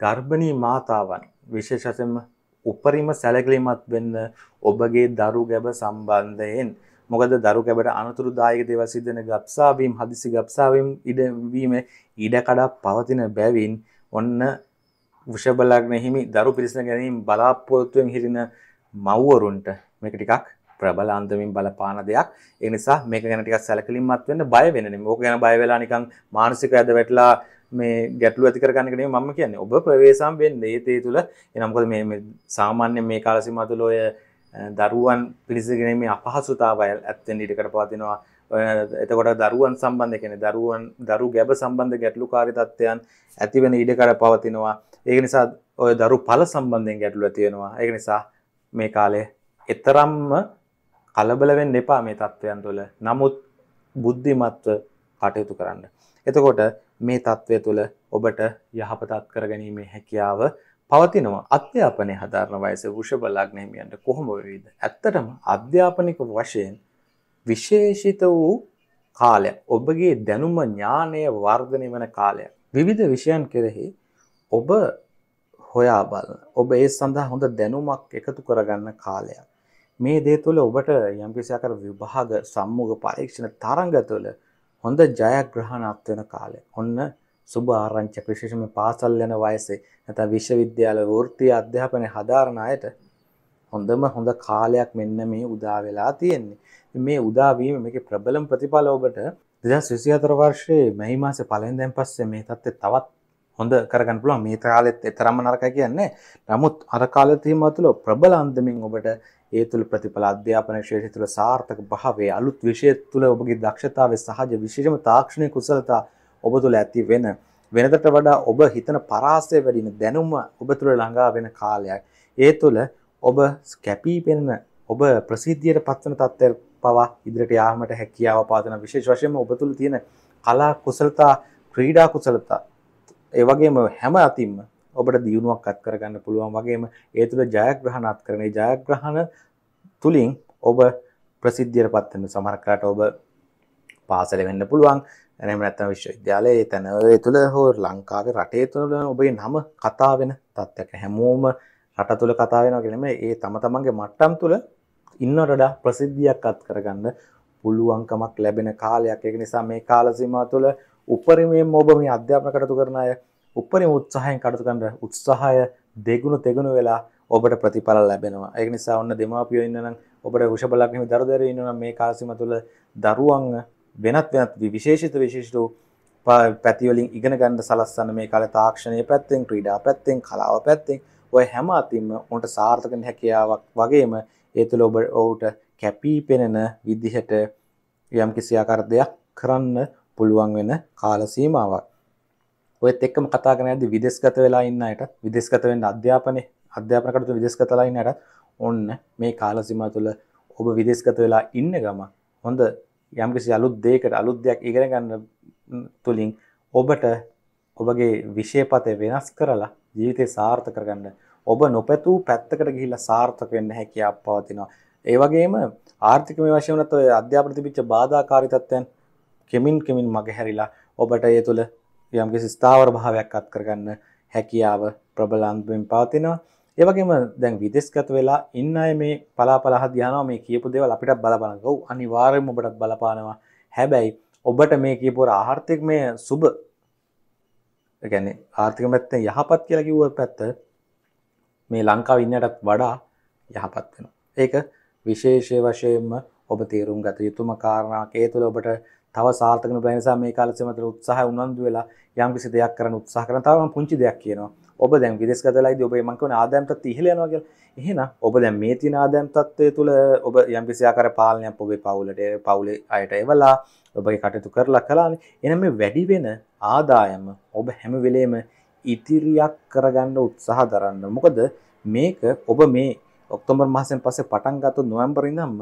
ගර්භණී මාතාවන් විශේෂසම උපරිම සැලකලීමත් වෙන්න ඔබගේ දරු ගැබ සම්බන්ධයෙන් මොකද දරු ගැබට අනතුරු දායක දෙවසිදන ගක්සාවීම් හදිසි ගක්සාවම් ඉඩවීම ඉඩකඩා පවතින බැවින් ඔන්න විෂබලක්න හිමි දරු පිරිසන ගැනීම් බලාපොරොත්තුවෙන් හිරෙන මව්වරුන්ට මේක ටිකක් ප්‍රබල අන්දමින් බලපාන දෙයක්. ඒ නිසා මේක ගැන ටිකක් සැලකිලිමත් වෙන්න බය වෙන්න නෙමෙයි. ඕක ගැන බය වෙලා නිකන් මානසික ඇද වැටලා මේ ගැටලු ඇති කරගන්න එක නෙමෙයි මම කියන්නේ. ඔබ ප්‍රවේශම් වෙන්න ඒ තේ තුල. එනවා මොකද මේ සාමාන්‍ය මේ කාල සීමාව තුළ ඔය දරුවන් පිළිසගෙන මේ අපහසුතාවය ඇත්තෙන් ඊටකට පවතිනවා. එතකොට දරුවන් සම්බන්ධ කෙන දරුවන් දරු ගැබ සම්බන්ධ ගැටලු කාරිතත්වයන් ඇතිවෙන ඉඩකර පවතිනවා ඒක නිසා ඔය දරු පල සම්බන්ධයෙන් ගැටලු ඇතිවෙනවා ඒක නිසා මේ කාලේ එතරම්ම කලබල වෙන්න එපා මේ තත්ත්වයන් තුළ. නමුත් බුද්ධිමත්ව කටයුතු කරන්න. එතකොට මේ තත්ත්වය තුළ ඔබට යහපතත් කරගැනීමේ හැකියාව පවතිනවා. අධ්‍යාපනය හදාරණ වයස වෘෂභ ලග්න හිමියන්ට කොහොම වෙයිද? ඇත්තටම අධ්‍යාපනික වශයෙන් විශේෂිත වූ කාලයක්. ඔබගේ දැනුම ඥානය වර්ධනය වන කාලයක්. විවිධ විෂයන් කෙරෙහි ඔබ හොයා බලන ඔබ ඒ සඳහා හොඳ දැනුමක් එකතු කරගන්න කාලයක්. මේ දේ තුළ ඔබට යම්කිසියාකර විභාග සම්මුග පරීක්ෂණ තරංග තුළ හොඳ ජයග්‍රහණත් වෙන කාලය. ඔන්න සුබ ආරංචක විශේෂම පාසල් යන වයසේ නැත්නම් විශ්වවිද්‍යාල වෘත්තීය අධ්‍යාපනය හදාරන අයට හොඳම හොඳ කාලයක් මෙන්න මේ උදා වෙලා තියෙන්නේ. මේ උදා වීම මේකේ ප්‍රබලම ප්‍රතිඵල ඔබට 2024 වර්ෂයේ මැයි මාසේ පළවෙනිදැන් පස්සේ මේ தත්ත්වය තවත් හොඳ කරගන්න පුළුවන් මේ කාලෙත් තරම්ම නරකයි කියන්නේ. නමුත් අර කාලේ තියෙන ප්‍රබල අන්දමින් ඔබට ඒ තුළ ප්‍රතිඵල අධ්‍යාපන ශේෂය තුළ සාර්ථක භාවය අලුත් විෂය තුළ ඔබගේ දක්ෂතාවය සහජ විශේෂම තාක්ෂණය කුසලතා ඔබ තුළ ඇති වෙන වෙනතට වඩා ඔබ හිතන පරාසය වැඩින දැනුම ඔබ තුළ ළඟා වෙන කාලයක් ඒ තුළ ඔබ කැපී පෙනෙන ඔබ ප්‍රසිද්ධියට පත්වන තත්ත්වය පවා ඉදිරියට යාමට හැකියාව පාදන විශේෂ වශයෙන්ම ඔබ තුළ තියෙන කලා කුසලතා ක්‍රීඩා කුසලතා ඒ වගේම හැම අතින්ම ඔබට දියුණුවක් අත් කරගන්න පුළුවන් වගේම ඒ තුළ ජයග්‍රහණ අත්කරණේ ජයග්‍රහණ තුලින් ඔබ ප්‍රසිද්ධියට පත් වෙන සමහර කාලට ඔබ පාසල වෙන්න පුළුවන් එහෙම නැත්නම් විශ්වවිද්‍යාලයේ තන ඒ තුළ හෝ ලංකාවේ රටේ තුළ ඔබේ නම කතා වෙන තත්ත්වයක හැමෝම රට තුළ කතා වෙනවා කියන ඒ තම තමන්ගේ මට්ටම් තුළ ඉන්නට වඩා ප්‍රසිද්ධියක් අත් කරගන්න පුළුවන්කමක් ලැබෙන කාලයක් ඒක නිසා මේ කාල සීමාව තුළ උපරිමයෙන් ඔබ මේ අධ්‍යාපන කටයුතු කරන අය උපරිම උත්සාහයෙන් කටයුතු කරන උත්සාහය දෙගුණ තෙගුණ වෙලා ඔබට ප්‍රතිඵල ලැබෙනවා. ඒක නිසා ඔන්න දෙමාපියෝ ඉන්නනම් ඔබට වෘෂභ ලග්නෙම දරුදරේ ඉන්නනම් මේ කාලසීම තුළ දරුවන් වෙනත් වෙනත් විශේෂිත විශේෂිත පැති වලින් ඉගෙන ගන්න සලස්සන මේ කාලේ තාක්ෂණයේ පැත්තෙන් ක්‍රීඩා පැත්තෙන් කලාව පැත්තෙන් ඔය හැම අතින්ම උන්ට සාර්ථක හැකියාවක් වගේම ඒ තුළ ඔබ ඔවුට කැපී පෙනෙන විදිහට යම් කිසි ආකාර දෙයක් කරන්න පුළුවන් වෙන කාල සීමාවක්. ඔයත් එක්කම කතා කරන යද්දි විදේශගත වෙලා ඉන්න අයටත් විදේශගත වෙන්න අධ්‍යාපනයේ අධ්‍යාපන කටයුතු විදේශගත වෙලා ඉන්න අයටත් ඔන්න මේ කාල සීමාව තුළ ඔබ විදේශගත වෙලා ඉන්න ගමන් හොඳ යම්කිසි අලුත් දෙයකට අලුත් දෙයක් ඉගෙන ගන්න තුලින් ඔබට ඔබගේ විෂයපතේ වෙනස් කරලා ජීවිතේ සාර්ථක කරගන්න ඔබ නොපැතූ පැත්තකට ගිහිල්ලා සාර්ථක වෙන්න හැකියාවක් පවතිනවා. ඒ වගේම ආර්ථිකමය වශයෙන් උනත් ඔය අධ්‍යාපන තිබිච්ච බාධාකාරී තත්ත්වයන් කෙමින් කෙමින් මගහැරිලා ඔබට ඒ තුළ යම්කිසි ස්ථාවර භාවයක් අත් කරගන්න හැකියාව ප්‍රබලන්වෙන් පවතිනවා. ඒ වගේම දැන් විදේශගත වෙලා ඉන්න අය මේ පලාපල හදියානවා මේ කියපු දේවල් අපිටත් බලපානවා. ඔව් අනිවාර්යයෙන්ම ඔබටත් බලපානවා. හැබැයි ඔබට මේ කියපු ආර්ථික මේ සුබ ඒ කියන්නේ ආර්ථික පැත්තෙන් යහපත් කියලා කිව්ව පැත්ත මේ ලංකාව ඉන්නටත් වඩා යහපත් වෙනවා. ඒක විශේෂ වශයෙන්ම ඔබ තේරුම් ගත යුතුම කාරණාවක්. ඒ තුළ ඔබට තව සාර්ථක නොබැරි නිසා මේ කාලේ සමතල උත්සාහය උනන්දු වෙලා යම්කිසි දෙයක් කරන්න උත්සාහ කරන තව මම පුංචි දෙයක් කියනවා. ඔබ දැන් විදේශ ගතලායිදී ඔබේ මං කියන ආදායම් තත්ත්වය ඉහළ යනවා කියලා. එහෙනම් ඔබ දැන් මේ තියෙන ආදායම් තත්ත්වය තුළ ඔබ යම්කිසි ආකාර පාලනයක් ඔබේ පවුලට පවුලේ අයට එවලා ඔබගේ කටයුතු කරලා කළානේ. එහෙනම් මේ වැඩි වෙන ආදායම ඔබ හැම වෙලේම ඉතිරියක් කරගන්න උත්සාහ දරන්න. මොකද මේක ඔබ මේ ඔක්තෝබර් මාසයෙන් පස්සේ පටන් ගත්ත නොවැම්බර් ඉඳන්ම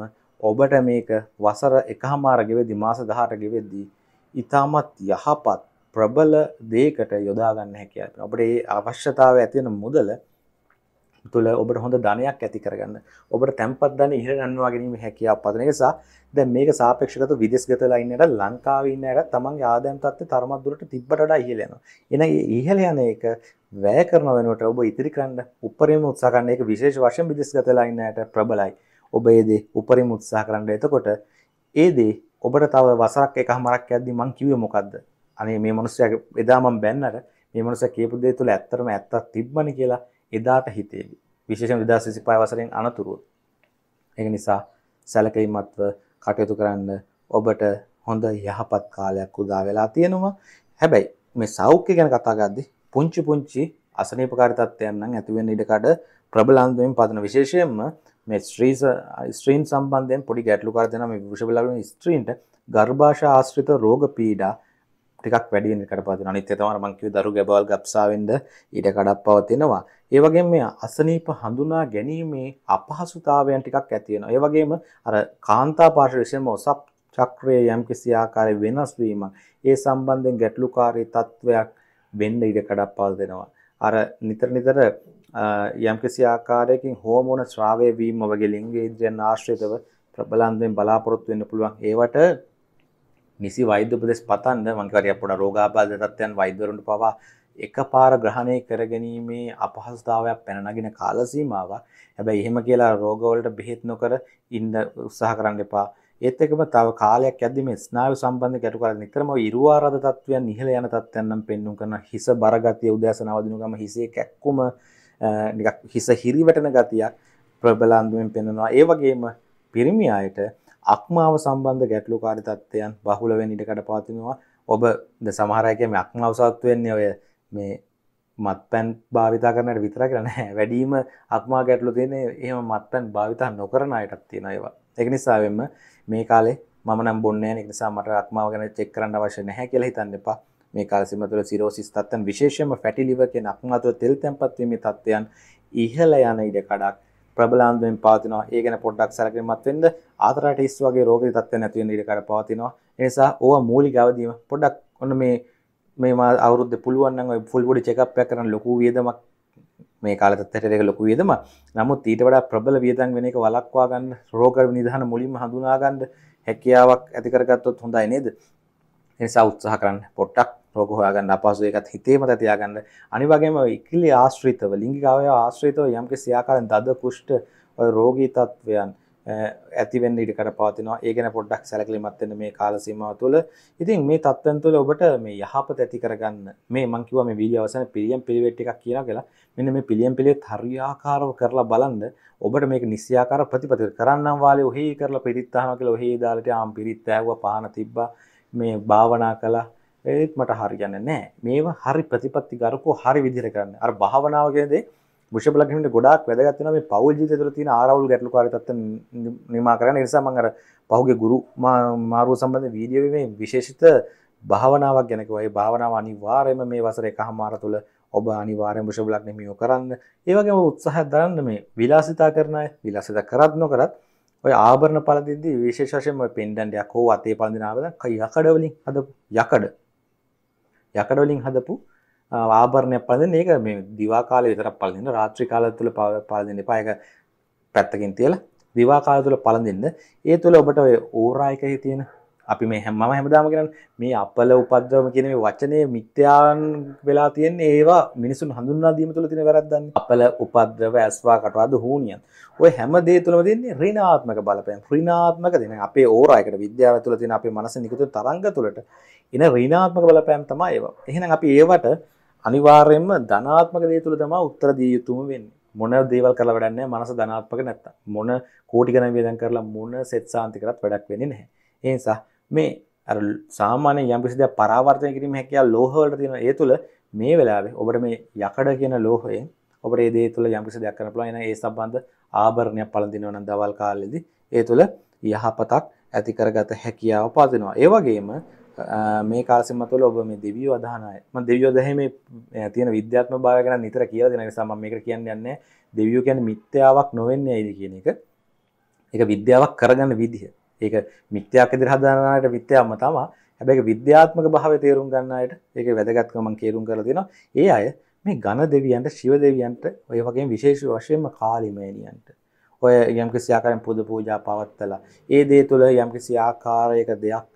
ඔබට මේක වසර එකහමාර ගෙවෙද්දී මාස 18 ගෙවෙද්දී ඉතාමත් යහපත් ප්‍රබල දෙයකට යොදා ගන්න හැකියාව තියෙනවා. අපිට ඒ අවශ්‍යතාවය ඇති වෙන මුදල තුළ ඔබට හොඳ ධනයක් ඇති කරගන්න ඔබට තැන්පත් ධන ඉහළ නන්වා ගැනීම හැකියාව පදන නිසා දැන් මේක සාපේක්ෂකව විදේශගත ලයින්නට ලංකාවේ ඉන්න අයට තමන්ගේ ආදායම් තත්ත්වය තරමක් දුරට තිබ්බට වඩා ඉහළ යනවා. එන ඉහළ යන එක වැය කරන වෙනුවට ඔබ ඉතිරි කරන්න උපරිම උත්සාහ කරන එක විශේෂ වශයෙන් විදේශගත ලයින්නට ප්‍රබලයි. ඔබ ඒ දේ උපරිම උත්සාහ කරන්න. එතකොට ඒ දේ ඔබට තව වසරක් එකහමාරක් යද්දී මං කිව්වේ මොකද්ද? අනේ මේ මිනිස්සයාගේ එදා මං බැන්නට මේ මිනිස්සයා කියපු දේ තුල ඇත්තටම ඇත්තක් තිබ්බනේ කියලා එදාට හිතේවි. විශේෂයෙන් 2025 වසරෙන් අනතුරුව. ඒක නිසා සැලකීමත්ව කටයුතු කරන්න ඔබට හොඳ යහපත් කාලයක් උදා වෙලා තියෙනවා. හැබැයි මේ සෞඛ්‍ය ගැන කතා කරද්දී පුංචි පුංචි අසනීපකාරී තත්ත්වයන් නම් ඇති වෙන්න ඉඩ කඩ ප්‍රබලන්තයෙන් පදන විශේෂයෙන්ම මේ ස්ත්‍රී ස්ත්‍රීන් සම්බන්ධයෙන් පොඩි ගැටලුකාර දෙනවා මේ වෘෂභ ස්ත්‍රීන්ට ගර්භාෂ ආශ්‍රිත රෝග පීඩා ටිකක් වැඩි වෙන කරපා දෙනවා. අනිත් ඒ තමයි මම කිව්වේ දරු ගැබවල් ගබ්සාවෙන්ද ඊට කඩප්පව තියෙනවා. ඒ වගේම මේ අසනීප හඳුනා ගැනීමේ අපහසුතාවයන් ටිකක් ඇති වෙනවා. ඒ වගේම අර කාන්තා පාර්ශ්ව විශේෂම ඔසප් චක්‍රයේ යම්කිසි ආකාරයේ වෙනස් වීම ඒ සම්බන්ධයෙන් ගැටලුකාරී තත්වයක් වෙන්න ඉඩ කඩප්පව දෙනවා. අර නිතර නිතර යම්කිසි ආකාරයකින් හෝමෝන ශ්‍රාවය වීම වගේ ලිංග ඉන්ද්‍රියන් ආශ්‍රිතව ප්‍රබලන්වෙන් බලාපොරොත්තු වෙන්න පුළුවන්. ඒවට නිසි වෛද්‍ය උපදෙස් පතන්න මං කිය අපුණ රෝගාබාධ තත්ත්වයන් වෛද්‍යවරුන්ට පවා එකපාර ග්‍රහණය කරගැනීමේ අපහසුතාවයක් පැන නගින කාල සීමාවක්. හැබැයි එහෙම කියලා රෝගවලට බෙහෙත් නොකර ඉන්න උත්සාහ කරන්න එපා. ඒත් එක්කම තව කාලයක් යද්දි මේ ස්නායු සම්බන්ධ ගැටුකල නිතරම ඉරුවාරද තත්ත්වයන් ඉහළ යන තත්ත්වයන් නම් පෙන්වුම් කරන හිස බරගතිය උදෑසන අවදිනු ගම හිසේ කැක්කුම නිකක් හිස හිරිවැටෙන ගතියක් ප්‍රබල අන්දමින් පෙන්වනවා. ඒ වගේම පිරිමි අයට අක්මාව සම්බන්ධ ගැටලුකාරී තත්ත්වයන් බහුල වෙන්න ඉඩ කඩපවතිනවා. ඔබ ද සමහර අය කියන්නේ අක්මාව සත්ව වෙන්නේ ඔය මේ මත්පැන් භාවිතා කරනට විතර කියලා නෑ. වැඩිම අක්මා ගැටලු තියෙන්නේ එහෙම මත්පැන් භාවිතා නොකරන අයටත් තියෙනවා ඒවා. ඒක නිසා වෙන්න මේ කාලේ මම නම් බොන්නේ නැහැ. ඒ නිසා මට අක්මාව ගැන චෙක් කරන්න අවශ්‍ය නැහැ කියලා හිතන්න එපා. මේ කාලසීම තුළ සිරෝසිස් තත්ත්වයන් විශේෂයෙන්ම ෆැටි liver කියන අක්මතු තෙල් තැන්පත් වීමේ තත්ත්වයන් ඉහළ යන ඉඩ කඩක් ප්‍රබලාන්දුවෙන් පවතිනවා. ඒ ගැන පොඩ්ඩක් සැලකිලිමත් වෙන්න ආතරටිස් වගේ රෝගී තත්ත්වයන් ඇති වෙන ඉඩ කඩ පවතිනවා. ඒ නිසා ඕවා මූලික අවදීම පොඩ්ඩක් ඔන්න මේ මේ මා අවුරුද්ද පුළුවන් නම් ඔය ෆුල් බොඩි චෙක් අප් එකක් කරන්න ලොකු වියදමක් මේ කාල තත්ත්වයට ඒක ලොකු වියදමක්. නමුත් ඊට වඩා ප්‍රබල වියදම් වෙන එක වළක්වා ගන්න රෝග නිදහන මුලින්ම හඳුනා ගන්න හැකියාවක් ඇති කරගත්තොත් හොඳයි නේද? ඒ නිසා උත්සාහ කරන්න. පොඩ්ඩක් රෝග හොයාගන්න අපහසු ඒකත් හිතේ මත තියාගන්න අනිවාර්යයෙන්ම ඉක්ලි ආශ්‍රිතව ලිංගික අවයව ආශ්‍රිතව යම්කිසි ආකාරයෙන් දද කුෂ්ඨ ඔය රෝගී තත්වයන් ඇති වෙන්න ඉඩ කඩ පවතිනවා. ඒ ගැන පොඩ්ඩක් සැලකිලිමත් වෙන්න මේ කාල සීමාව තුළ. ඉතින් මේ තත්ත්වයන් තුළ ඔබට මේ යහපත ඇති කරගන්න මේ මම කිව්වා මේ වීඩියෝ අවසන් පිළියම් පිළිවෙත් ටිකක් කියනවා කියලා. මෙන්න මේ පිළියම් පිළිවෙත් හරියාකාරව කරලා බලන්න. ඔබට මේක නිසියාකාර ප්‍රතිපදිත කරන්නම් වාලේ ඔහේ කරලා පිරිත් අහනවා කියලා ඔහේ දාලා තියාම් පිරිත් ඇහුවා පහන තිබ්බා. මේ භාවනා කළා ඒත් මට හරියන්න නෑ මේවා හරි ප්‍රතිපත්ති ගරුකෝ හරි විදිහට කරන්න. අර භාවනාව කියන දේ වෘෂභ ලග්නෙට ගොඩාක් වැදගත් වෙනවා මේ පෞල් ජීවිතය තුළ තියෙන ආරවුල් ගැටලුකාරී තත්ත්ව නිමා කරන්න. ඒ නිසා මම අර පහුගේ ගුරු මාරුව සම්බන්ධ වීඩියෝ මේ විශේෂිත භාවනාවක් ගැන කිව්වා. ඒ භාවනාව අනිවාර්යයෙන්ම මේ වසරේ එකහමාර තුළ ඔබ අනිවාර්යෙන් වෘෂභ ලග්නෙ මියෝ කරන්න. ඒ වගේම උත්සාහයක් දරන්න මේ විලාසිතා කරන අය විලාසිතා කරත් නොකරත් ඔය ආභරණ පළඳින්දී විශේෂ වශයෙන් ඔය පෙන්ඩන්ටයක් හෝ අතේ පළඳින ආවද යකඩ වලින් අද යකඩ යකඩොලින් හදපු ආභරණය පලඳ ඒක මේ දිවාකාල විතර පලදින්න රාත්‍රි කාල තුළ පාලදින්න පායක පැත්තකින් තියලා දිවාකාල තුළ පලඳන්න ඒ තුළ ඔබට ඕරායකහි තියෙන අපි මේ හැම හැමදාම කරන්න මේ අපල උපද්‍රම කියන මේ වචනය මිත්‍යාන් වෙලා තියෙන් ඒවා මිනිසුන් හඳුන්නාදීම තුළ තින වැරදන්න අපල උපද්‍රව ඇස්වා කටවාද හූනියන් ඔය හැම දේ තුළම දෙන්නේ රිනාත්මක බලපයන් ප්‍රිනාත්මක දෙන අපේ ඕරයකට විද්‍යාව තුළ තින අපේ මනස නිකුතු තරංග තුළට එන රිනාත්මක බලපෑම් තමා ඒවා එහෙනම් අපි ඒවට අනිවාර්යෙන්ම ධනාත්මක දේ තුළ තමා උත්තර දිය යුතුම වෙන්නේ මොන දේවල් කරලා වැඩන්නේ මනස ධනාත්මක නැත්තම් මොන කෝටි ගණන් වියදම් කරලා මොන සෙත් සාන්ති කරත් වැඩක් වෙන්නේ නැහැ ඒ නිසා මේ අර සාමාන්‍ය යම්කිසි දෙයක් පරාවර්තනය කිරීම හැකියාව ලෝහ වල තියෙන ඒ තුල මේ වෙලාවේ ඔබට මේ යකඩ කියන ලෝහයෙන් ඔබට ඒ දේ තුල යම්කිසි දෙයක් කරන්න පුළුවන් එන ඒ සම්බන්ධ ආභරණයක් පළඳිනවා නම් දවල් කාලෙදී ඒ තුල යහපතක් ඇති කරගත හැකියාව පවතිනවා. ඒ වගේම මේ කාලසීම තුළ ඔබ මේ දෙවියෝ අදහන අය මම දෙවියෝ දැහීමේ තියෙන විද්‍යාත්මක භාවය ගැන නිතර කියලා දෙන නිසා මම මේකට කියන්නේ නැහැ. දෙවියෝ කියන්නේ මිත්‍යාවක් නොවෙන්නේ ඇයිද කියන එක. ඒක විද්‍යාවක් කරගන්න විදිහ. ඒක මිත්‍යාක දිර හදානට විත්‍යාම තමා හැබැයි විද්‍යාත්මක භාව තේරුම් ගන්නයට ඒක වැදගත්කමන් තේරුම් කර දෙනවා ඒ අය මේ ගණ දෙවියන්ට ශිව දෙවියන්ට ඔය වගේ විශේෂ වශයෙන්ම කාලිමේනියන්ට ඔය යම්කිසි ආකාරයෙන් පුද පූජා පවත්තලා ඒ දේ තුළ යම්කිසි ආකාරයක දෙයක්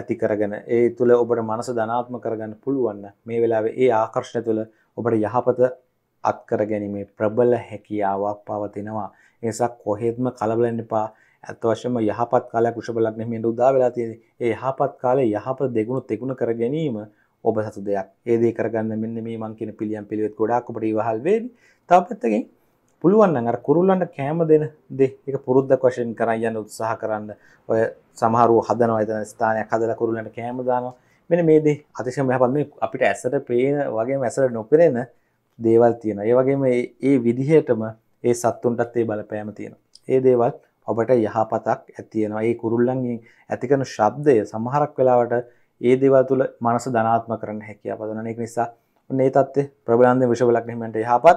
ඇති කරගෙන ඒ තුළ ඔබට මනස ධනාත්ම කරගන්න පුළුවන් මේ වෙලාවේ ඒ ආකර්ෂණ තුළ ඔබට යහපත අත්කර ගැනීමේ ප්‍රබල හැකියාවක් පවතිනවා එනිසා කොහෙත්ම කලබල වෙන්න එපා ඇත්ත වශයෙන්ම යහපත් කාලයක් වෘෂභ ලග්න හිමියන්ට උදා වෙලා තියෙන. ඒ යහපත් කාලේ යහපත දෙගුණ තෙගුණ කර ගැනීම ඔබ සතු දෙයක්. ඒ දේ කරගන්න මෙන්න මේ මං කියන පිළියම් පිළිවෙත් ගොඩාක් ඔබට ඉවහල් වේවි. තව පැත්තකින් පුළුවන් නම් අර කුරුල්ලන්ට කෑම දෙන දේ ඒක පුරුද්දක් වශයෙන් කරන් යන්න උත්සාහ කරන්න. ඔය සමහරව හදනවා එතන ස්ථානයක් හදලා කුරුල්ලන්ට කෑම දානවා. මෙන්න මේ දේ අතිශයම යහපත් මේ අපිට ඇසට පේන වගේම ඇසට නොපෙනෙන දේවල් තියෙනවා. ඒ වගේම ඒ විදිහටම ඒ සත්තුන්ටත් ඒ බලපෑම තියෙනවා. ඒ දේවල් ඔබට යහපතක් ඇතියෙනවා ඒ කුරුල්ලන්ගේ ඇතිකන ශබ්දය සමහරක් වෙලාවට ඒ දේවල් තුළ මනස ධනාත්ම කරන්න හැකියාව පදවන එක නිසා මේ තත්ත්වය ප්‍රබලන්දේ විෂබලක් හිමියන්ට යහපත්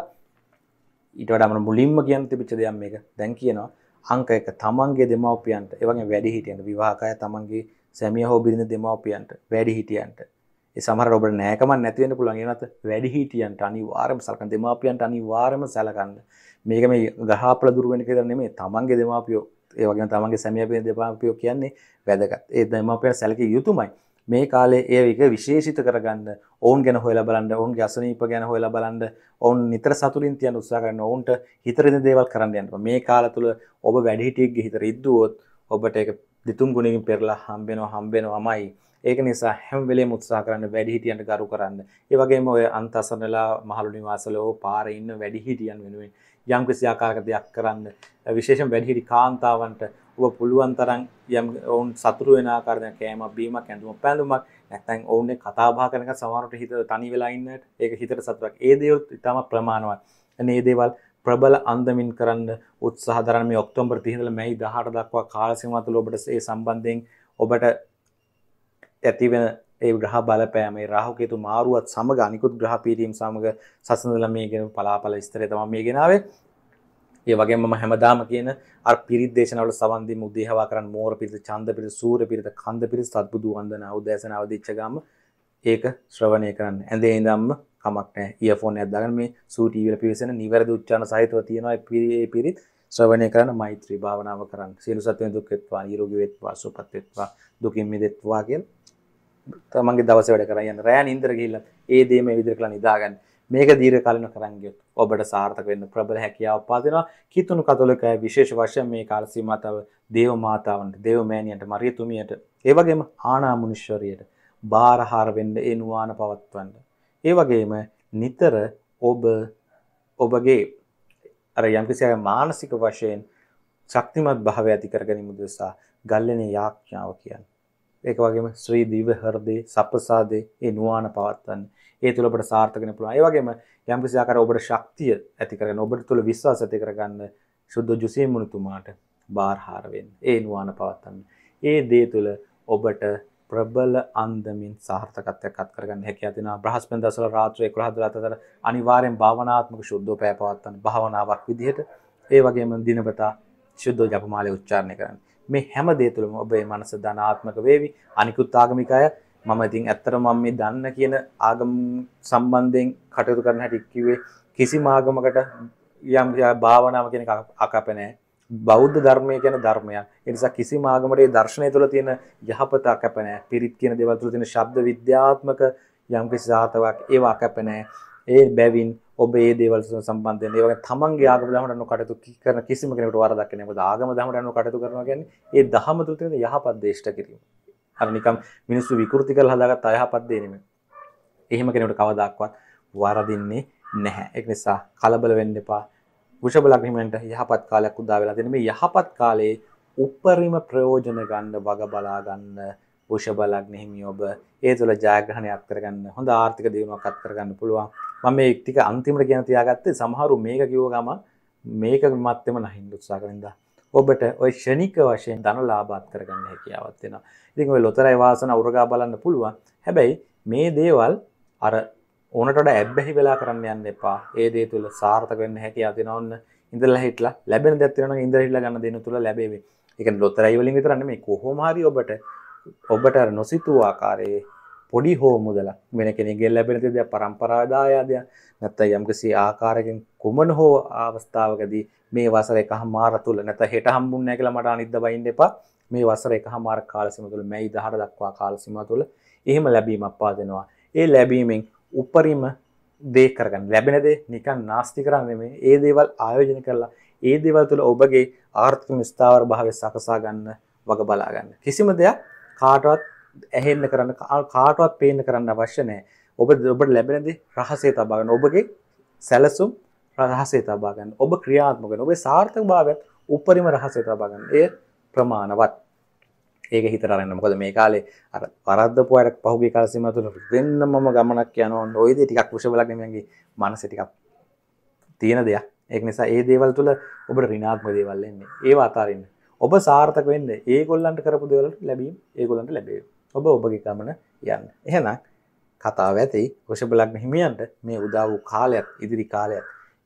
ඊට වඩා මම මුලින්ම කියන්න තිබිච්ච දෙයක් මේක දැන් කියනවා අංක එක තමන්ගේ දෙමව්පියන්ට ඒ වගේ වැඩිහිටියන්ට විවාහකය තමන්ගේ සැමියා හෝ බිරිඳ දෙමව්පියන්ට වැඩිහිටියන්ට ඒ සමහර ඔබට නෑකමක් නැති වෙන්න පුළුවන් ඒ නැත්නම් වැඩිහිටියන්ට අනිවාර්යම සලකන්න දෙමව්පියන්ට අනිවාර්යම සලකන්න මේක මේ ගහපල දුරුවෙන කියලා නෙමෙයි තමන්ගේ දෙමාපියෝ ඒ වගේම තමන්ගේ සැමියාගේ දෙමාපියෝ කියන්නේ වැදගත්. ඒ දෙමාපියන් සැලකිය යුතුමයි. මේ කාලේ ඒ එක විශේෂිත කරගන්න ඔවුන් ගැන හොයලා බලන්න ඔවුන්ගේ අසනීප ගැන හොයලා බලන්න ඔවුන් නිතර සතුටින් තියන්න උත්සාහ කරන්න ඔවුන්ට හිතරින දේවල් කරන්න යන්න මේ කාල තුල ඔබ වැඩිහිටියෙක්ගේ හිත රිද්දුවොත් ඔබට ඒක දිතුම් ගුණකින් පෙරලා හම්බෙනවා හම්බෙනවාමයි ඒක නිසා හැම වෙලේම උත්සාහ කරන්න වැඩිහිටියන්ට ගරු කරන්න ඒ වගේම ඔය අන්තසනලා මහලු නිවාසවල පාරේ ඉන්න වැඩිහිටියන් වෙනුවෙන් යම් කිසි ආකාරක දෙයක් කරන්න විශේෂයෙන් වැඩිහිටි කාන්තාවන්ට ඔබ පුළුවන් තරම් යම් ඔවුන් සතුරු වෙන ආකාරයක් කෑමක් බීමක් ඇඳුමක් පැළඳුමක් නැත්නම් ඔවුන්ගේ කතා බහ කරනකම් සමහරට හිත තනි වෙලා ඉන්නට ඒක හිතට සතුටක්. ඒ දේවල් ඉතාම ප්‍රමාණවත්. මේ දේවල් ප්‍රබල අන්දමින් කරන්න උත්සාහ දරන මේ ඔක්තෝබර් 30 ඉඳලා මැයි 18 දක්වා කාල සීමාව තුළ ඔබට ඒ සම්බන්ධයෙන් ඔබට ඇති වෙන ඒ ග්‍රහ බලපෑම රාහුකේතු මාරුවත් සමග අනිකුත් ග්‍රහ පීරීම් සමග සසඳල මේ ගෙන පලාපල ස්තරය තම මේ ගෙනාවේ ඒ වගේ ම හැමදාම කියන අ පිරිදේශනවල සබන්දි මුදේහවා කරන් මෝර පිරිත චන්ද පිරි සූර පිරිත කන්ද පිරි සත්බුදු වන්දන උදේශනාව දිච්චගම ඒක ශ්‍රවණය කරන්න ඇඳේ ඉදම්ම කමක්න ඒෆෝන් ඇදගන මේ සූටීවල පිවිසෙන නිවැරද උච්චාන සහිතව තියෙනවා පිරියේ පිරිත් ශ්‍රවණය කරන මෛත්‍රී භාවනාව කරන්න සියලු සත්වය දුක්කෙත්වා නිරෝගී වෙත්වා සුපත් වෙත්වා දුකින් මිදෙත්වා කියලා තමන්ගේ දවස වැඩ කරන්න රෑ ඉන්දර ගිල්ල ඒ දේම විදිර කළ නිදාගන්න මේක දීර කලන කරන්ගේ ඔබට සාර්ථක වෙන්න ප්‍රබල හැකියාව පාදෙනවා කිතුුණු කතුලකය විශේෂ වශයෙන් මේ කාලසීමතාව දේව මාතාවන්ට දේවමෑණියන්ට මරියතුමියට ඒවගේම ආනාමුනිශ්වරයට භාරහාරවෙන්න එනුවාන පවත්වන්න. ඒ වගේම නිතර ඔබ ඔබගේ අර යම්කිසිය මානසික වශයෙන් ශක්තිමත් භාව ඇති කරගනිමුදසා ගල්ලනේ යාඥාව කියන්න. ඒක වගේම ශ්‍රී දිව්‍ය හෘදේ සප්පසාදේ ඒ නුවණ පවත්වන්න. ඒ තුල ඔබට සාර්ථක වෙන්න පුළුවන්. ඒ වගේම යම් කිසි ආකාරයක ඔබට ශක්තිය ඇති කරගෙන ඔබට තුල විශ්වාස ඇති කරගන්න සුද්ධ ජුසිය මුණුතුමාට බාරහාර වෙන්න. ඒ නුවණ පවත්වන්න. ඒ දේ තුල ඔබට ප්‍රබල අන්දමින් සාර්ථකත්වයක් අත් කරගන්න හැකියාව තියෙනවා. බ්‍රහස්පතින්දා සල රාත්‍රියේ 11 12 අතර අනිවාර්යෙන් භාවනාත්මක සුද්ධෝ පය පවත්වන්න භාවනාවක් විදිහට ඒ වගේම දිනපතා සුද්ධෝ ජපමාලය උච්චාරණය කරන්න. මේ හැම දේ තුළම ඔබේ මනස ධනාත්මක වේවි. අනිකුත් ආගමික අය මම ඉතින් ඇත්තට මම මේ දන්න කියන ආගම් සම්බන්ධයෙන් කටයුතු කරන හැටි කිව්වේ කිසිම ආගමකට යම් භාවනාව කියන අකප නැහැ. බෞද්ධ ධර්මය කියන ධර්මයක්. ඒ නිසා කිසිම ආගමකේ දර්ශනය තුළ තියෙන යහපත අකප නැහැ. පිරිත් කියන දේවල් තුළ තියෙන ශබ්ද විද්‍යාත්මක යම් කිසි සාතවක් ඒවා අකප නැහැ. ඒ බැවින් ඔබ ඒ දේවල් සම්බන්ධ වෙන. ඒ වගේ තමන්ගේ ආගම දහමට අනුව කටයුතු කරන කිසිම කෙනෙකුට වරදක් නැහැ. මොකද ආගම දහමට අනුව කටයුතු කරනවා කියන්නේ ඒ දහම තුල තියෙන යහපත් දේෂ්ඨ කිරීම. අර නිකම් මිනිස්සු විකෘති කරලා හදාගත්ත අයහපත් දේ නෙමෙයි. එහෙම කෙනෙකුට කවදාක්වත් වරදින්නේ නැහැ. ඒක නිසා කලබල වෙන්න එපා. වෘෂභ ලග්නයන්ට යහපත් කාලයක් උදා වෙලා තියෙන මේ යහපත් කාලයේ උපරිම ප්‍රයෝජන ගන්න වග බලා ගන්න වෘෂභ ලග්න හිමි ඔබ ඒ තුළ ජයග්‍රහණයක් කරගන්න හොඳ ආර්ථික දියුණුවක් අත් කරගන්න පුළුවන්. මම මේ ටික අන්තිමට කියන තියාගත්තේ සමහරු මේක කිව්ව ගම මේක මත්තෙම නැහින්න උත්සාහ කරනවා. ඔබට ওই ෂණික වශයෙන් ධන ලාභات කරගන්න හැකියාවක් වෙනවා. ඉතින් ওই ලොතරැයි වාසන උරගා බලන්න පුළුවන්. හැබැයි මේ දේවල් අර ඕනට වඩා ඇබ්බැහි වෙලා කරන්න යන්න එපා. ඒ දේ තුල සාර්ථක වෙන්න හැකියාව තියෙනවා. ඔන්න ඉඳලා හිටලා ලැබෙන දේක් තියෙනවා නම් ඉඳලා හිටලා ගන්න දෙන තුල ලැබෙවේ. ඒ කියන්නේ ලොතරැයි වලින් විතරක් නෙමෙයි කොහොම හරි ඔබට ඔබට අර නොසිතූ ආකාරයේ පොඩි හෝ මුදලක් වෙන කෙනෙක්ගෙන් ලැබෙන දෙයක් පරම්පරාදායාදයක් නැත්නම් යම්කිසි ආකාරයකින් කුමන හෝ අවස්ථාවකදී මේ වසර එකහමාර තුල නැත්නම් හෙට හම්බුන්නේ නැහැ කියලා මට අනිද්දා වයින් එපා මේ වසර එකහමාර කාලසීම තුළ මැයි 10 දක්වා කාලසීම තුළ එහෙම ලැබීමක් පාදෙනවා ඒ ලැබීමෙන් උපරිම දේ කරගන්න ලැබෙන දේ නිකන් නාස්ති කරන්න නෙමෙයි ඒ දේවල් ආයෝජනය කරලා ඒ දේවල් තුළ ඔබගේ ආර්ථික ස්ථාවර භාවය සකසා ගන්න වග බලා ගන්න. කිසිම දෙයක් කාටවත් ඇහෙන්න කරන්න කාටවත් පේන්න කරන්න අවශ්‍ය නැහැ. ඔබ ඔබට ලැබෙන දේ රහසේ තබා ගන්න. ඔබගේ සැලසුම් රහසේ තබා ගන්න. ඔබ ක්‍රියාත්මක වෙන. ඔබේ සාර්ථකභාවයත් උපරිම රහසේ තබා ගන්න. එය ප්‍රමාණවත්. ඒක හිතට අරන්න. මොකද මේ කාලේ අර වරද්දපු අයට පහුගිය කාල සීමාව තුළ වෙන්න මම ගමනක් යනවා. ඔය දේ ටිකක් කුෂබලක් නෙමෙයිගේ මනසේ ටිකක් තියෙන දෙයක්. ඒක නිසා ඒ දේවල් තුළ ඔබට ඍණාත්මක දේවල් එන්නේ. ඒව අතාරින්න. ඔබ සාර්ථක වෙන්න ඒගොල්ලන්ට කරපු දේවල් ලැබීම් ඒගොල්ලන්ට ලැබේවි. ඔබ ඔබගේ ගමන යන්න. එහෙනම් කතාව ඇති වෘෂභ හිමියන්ට මේ උදා වූ කාලයක් ඉදිරි කාලයක්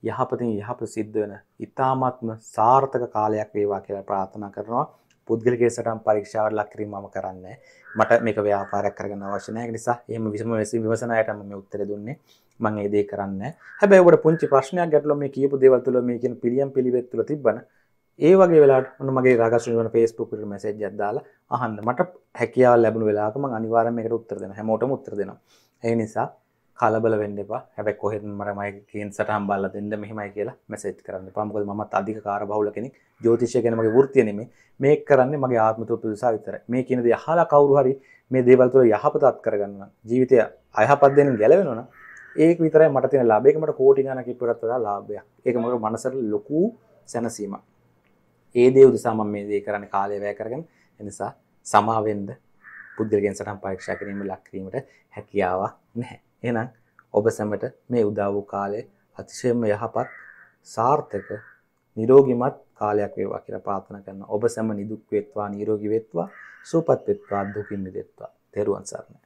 යහපතින් යහපත සිද්ධ වෙන ඊ타මාත්ම සාර්ථක කාලයක් වේවා කියලා ප්‍රාර්ථනා කරනවා. පුද්ගලිකයේ සටන් පරීක්ෂාවට ලක් කිරීම මම කරන්නේ මට මේක ව්‍යාපාරයක් කරගන්න අවශ්‍ය නැහැ. ඒ නිසා එහෙම විසම විමසන අයට මම මේ උත්තරේ දුන්නේ. මම ඒ දේ කරන්නේ නැහැ. හැබැයි ඔබට පුංචි ප්‍රශ්නයක් ගැටලුව මේ කියපු දේවල් තුළ මේ කියන පිළියම් පිළිවෙත් තුළ තිබ්බන ඒ වගේ වෙලාට ඔන්න මගේ රාගස්තුනි වෙන Facebook එකට මැසේජ් එකක් දාලා අහන්න මට හැකියාව ලැබුණු වෙලාවක මම අනිවාර්යෙන් මේකට උත්තර දෙනවා හැමෝටම උත්තර දෙනවා ඒ නිසා කලබල වෙන්න එපා හැබැයි කොහෙත් මරමයි කියන සටහන් බලලා දෙන්න මෙහෙමයි කියලා මැසේජ් කරන්න එපා මොකද මමත් අධික කාර්යබහුල කෙනෙක් ජ්‍යොතිෂය ගැන මගේ වෘත්තිය නෙමෙයි මේක කරන්නේ මගේ ආත්ම තෘප්තිය නිසා විතරයි මේ කියන දේ අහලා කවුරු හරි මේ දේවල් තුළ යහපතත් කරගන්න ජීවිතය අයහපත් දෙන ගැලවෙනවා ඒක විතරයි මට තියෙන ලාභයක මට කෝටි ගණන් කිප්පරත් වඩා ලාභයක් ඒක මගේ මනසට ලොකු සැනසීමක් ඒ දේ උදෙසා මම මේ දේ කරන්න කාලය වැය කරගෙන ඒ නිසා සමාවෙන්ද පුද්ගලයන් සටන් පරීක්ෂා කිරීම ලක් කිරීමට හැකියාවක් නැහැ. එහෙනම් ඔබ සැමට මේ උදා වූ කාලය අතිශයම යහපත් සාර්ථක නිරෝගිමත් කාලයක් වේවා කියලා ප්‍රාර්ථනා කරනවා. ඔබ සැම නිදුක් වේත්වා, නිරෝගී වේත්වා, සුවපත් වේත්වා, දුකින් මිදෙත්වා. තෙරුවන් සරණයි.